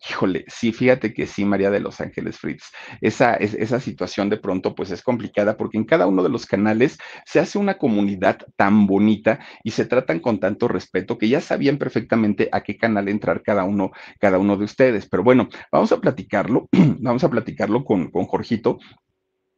Híjole, sí, fíjate que sí, María de Los Ángeles Fritz. Esa, esa situación de pronto pues es complicada porque en cada uno de los canales se hace una comunidad tan bonita y se tratan con tanto respeto que ya sabían perfectamente a qué canal entrar cada uno, cada uno de ustedes. Pero bueno, vamos a platicarlo, vamos a platicarlo con, con Jorgito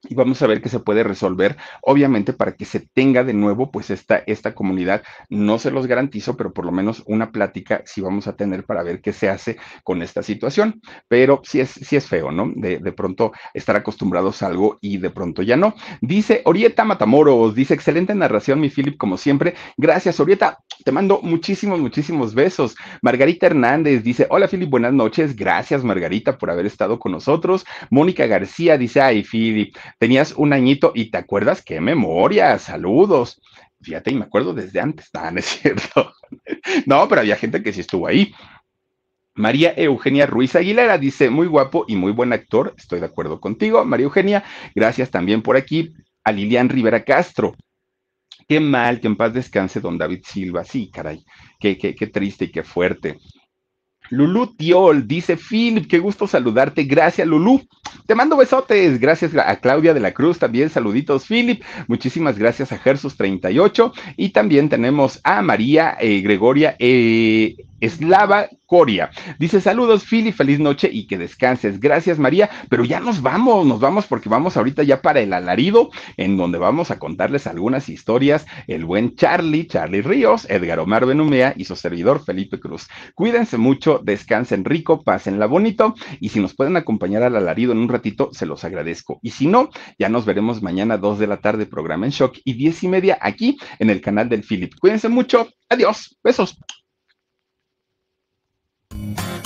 y vamos a ver qué se puede resolver, obviamente para que se tenga de nuevo pues esta, esta comunidad, no se los garantizo, pero por lo menos una plática sí vamos a tener para ver qué se hace con esta situación, pero sí es, sí es feo, ¿no? De, de pronto estar acostumbrados a algo y de pronto ya no. Dice Orieta Matamoros, dice excelente narración mi Philip como siempre, gracias Orieta, te mando muchísimos, muchísimos besos. Margarita Hernández dice, hola Philip, buenas noches, gracias Margarita por haber estado con nosotros. Mónica García dice, ay Philip, Tenías un añito y te acuerdas qué memoria, saludos. Fíjate, y me acuerdo desde antes, no, es cierto. no, pero había gente que sí estuvo ahí. María Eugenia Ruiz Aguilera dice, muy guapo y muy buen actor, estoy de acuerdo contigo, María Eugenia, gracias también por aquí, a Lilian Rivera Castro. Qué mal, que en paz descanse don David Silva, sí, caray, qué, qué, qué triste y qué fuerte. Lulú Tiol dice, Philip, qué gusto saludarte, gracias Lulú. Te mando besotes. Gracias a Claudia de la Cruz también. Saluditos, Philip. Muchísimas gracias a Gersus38. Y también tenemos a María eh, Gregoria eh, Eslava Coria. Dice saludos, Fili, feliz noche y que descanses. Gracias, María. Pero ya nos vamos, nos vamos porque vamos ahorita ya para el alarido, en donde vamos a contarles algunas historias. El buen Charlie, Charlie Ríos, Edgar Omar Benumea y su servidor Felipe Cruz. Cuídense mucho, descansen rico, pásenla bonito y si nos pueden acompañar al alarido en un ratito, se los agradezco. Y si no, ya nos veremos mañana 2 de la tarde, programa en shock y diez y media aquí en el canal del Philip. Cuídense mucho, adiós, besos. you.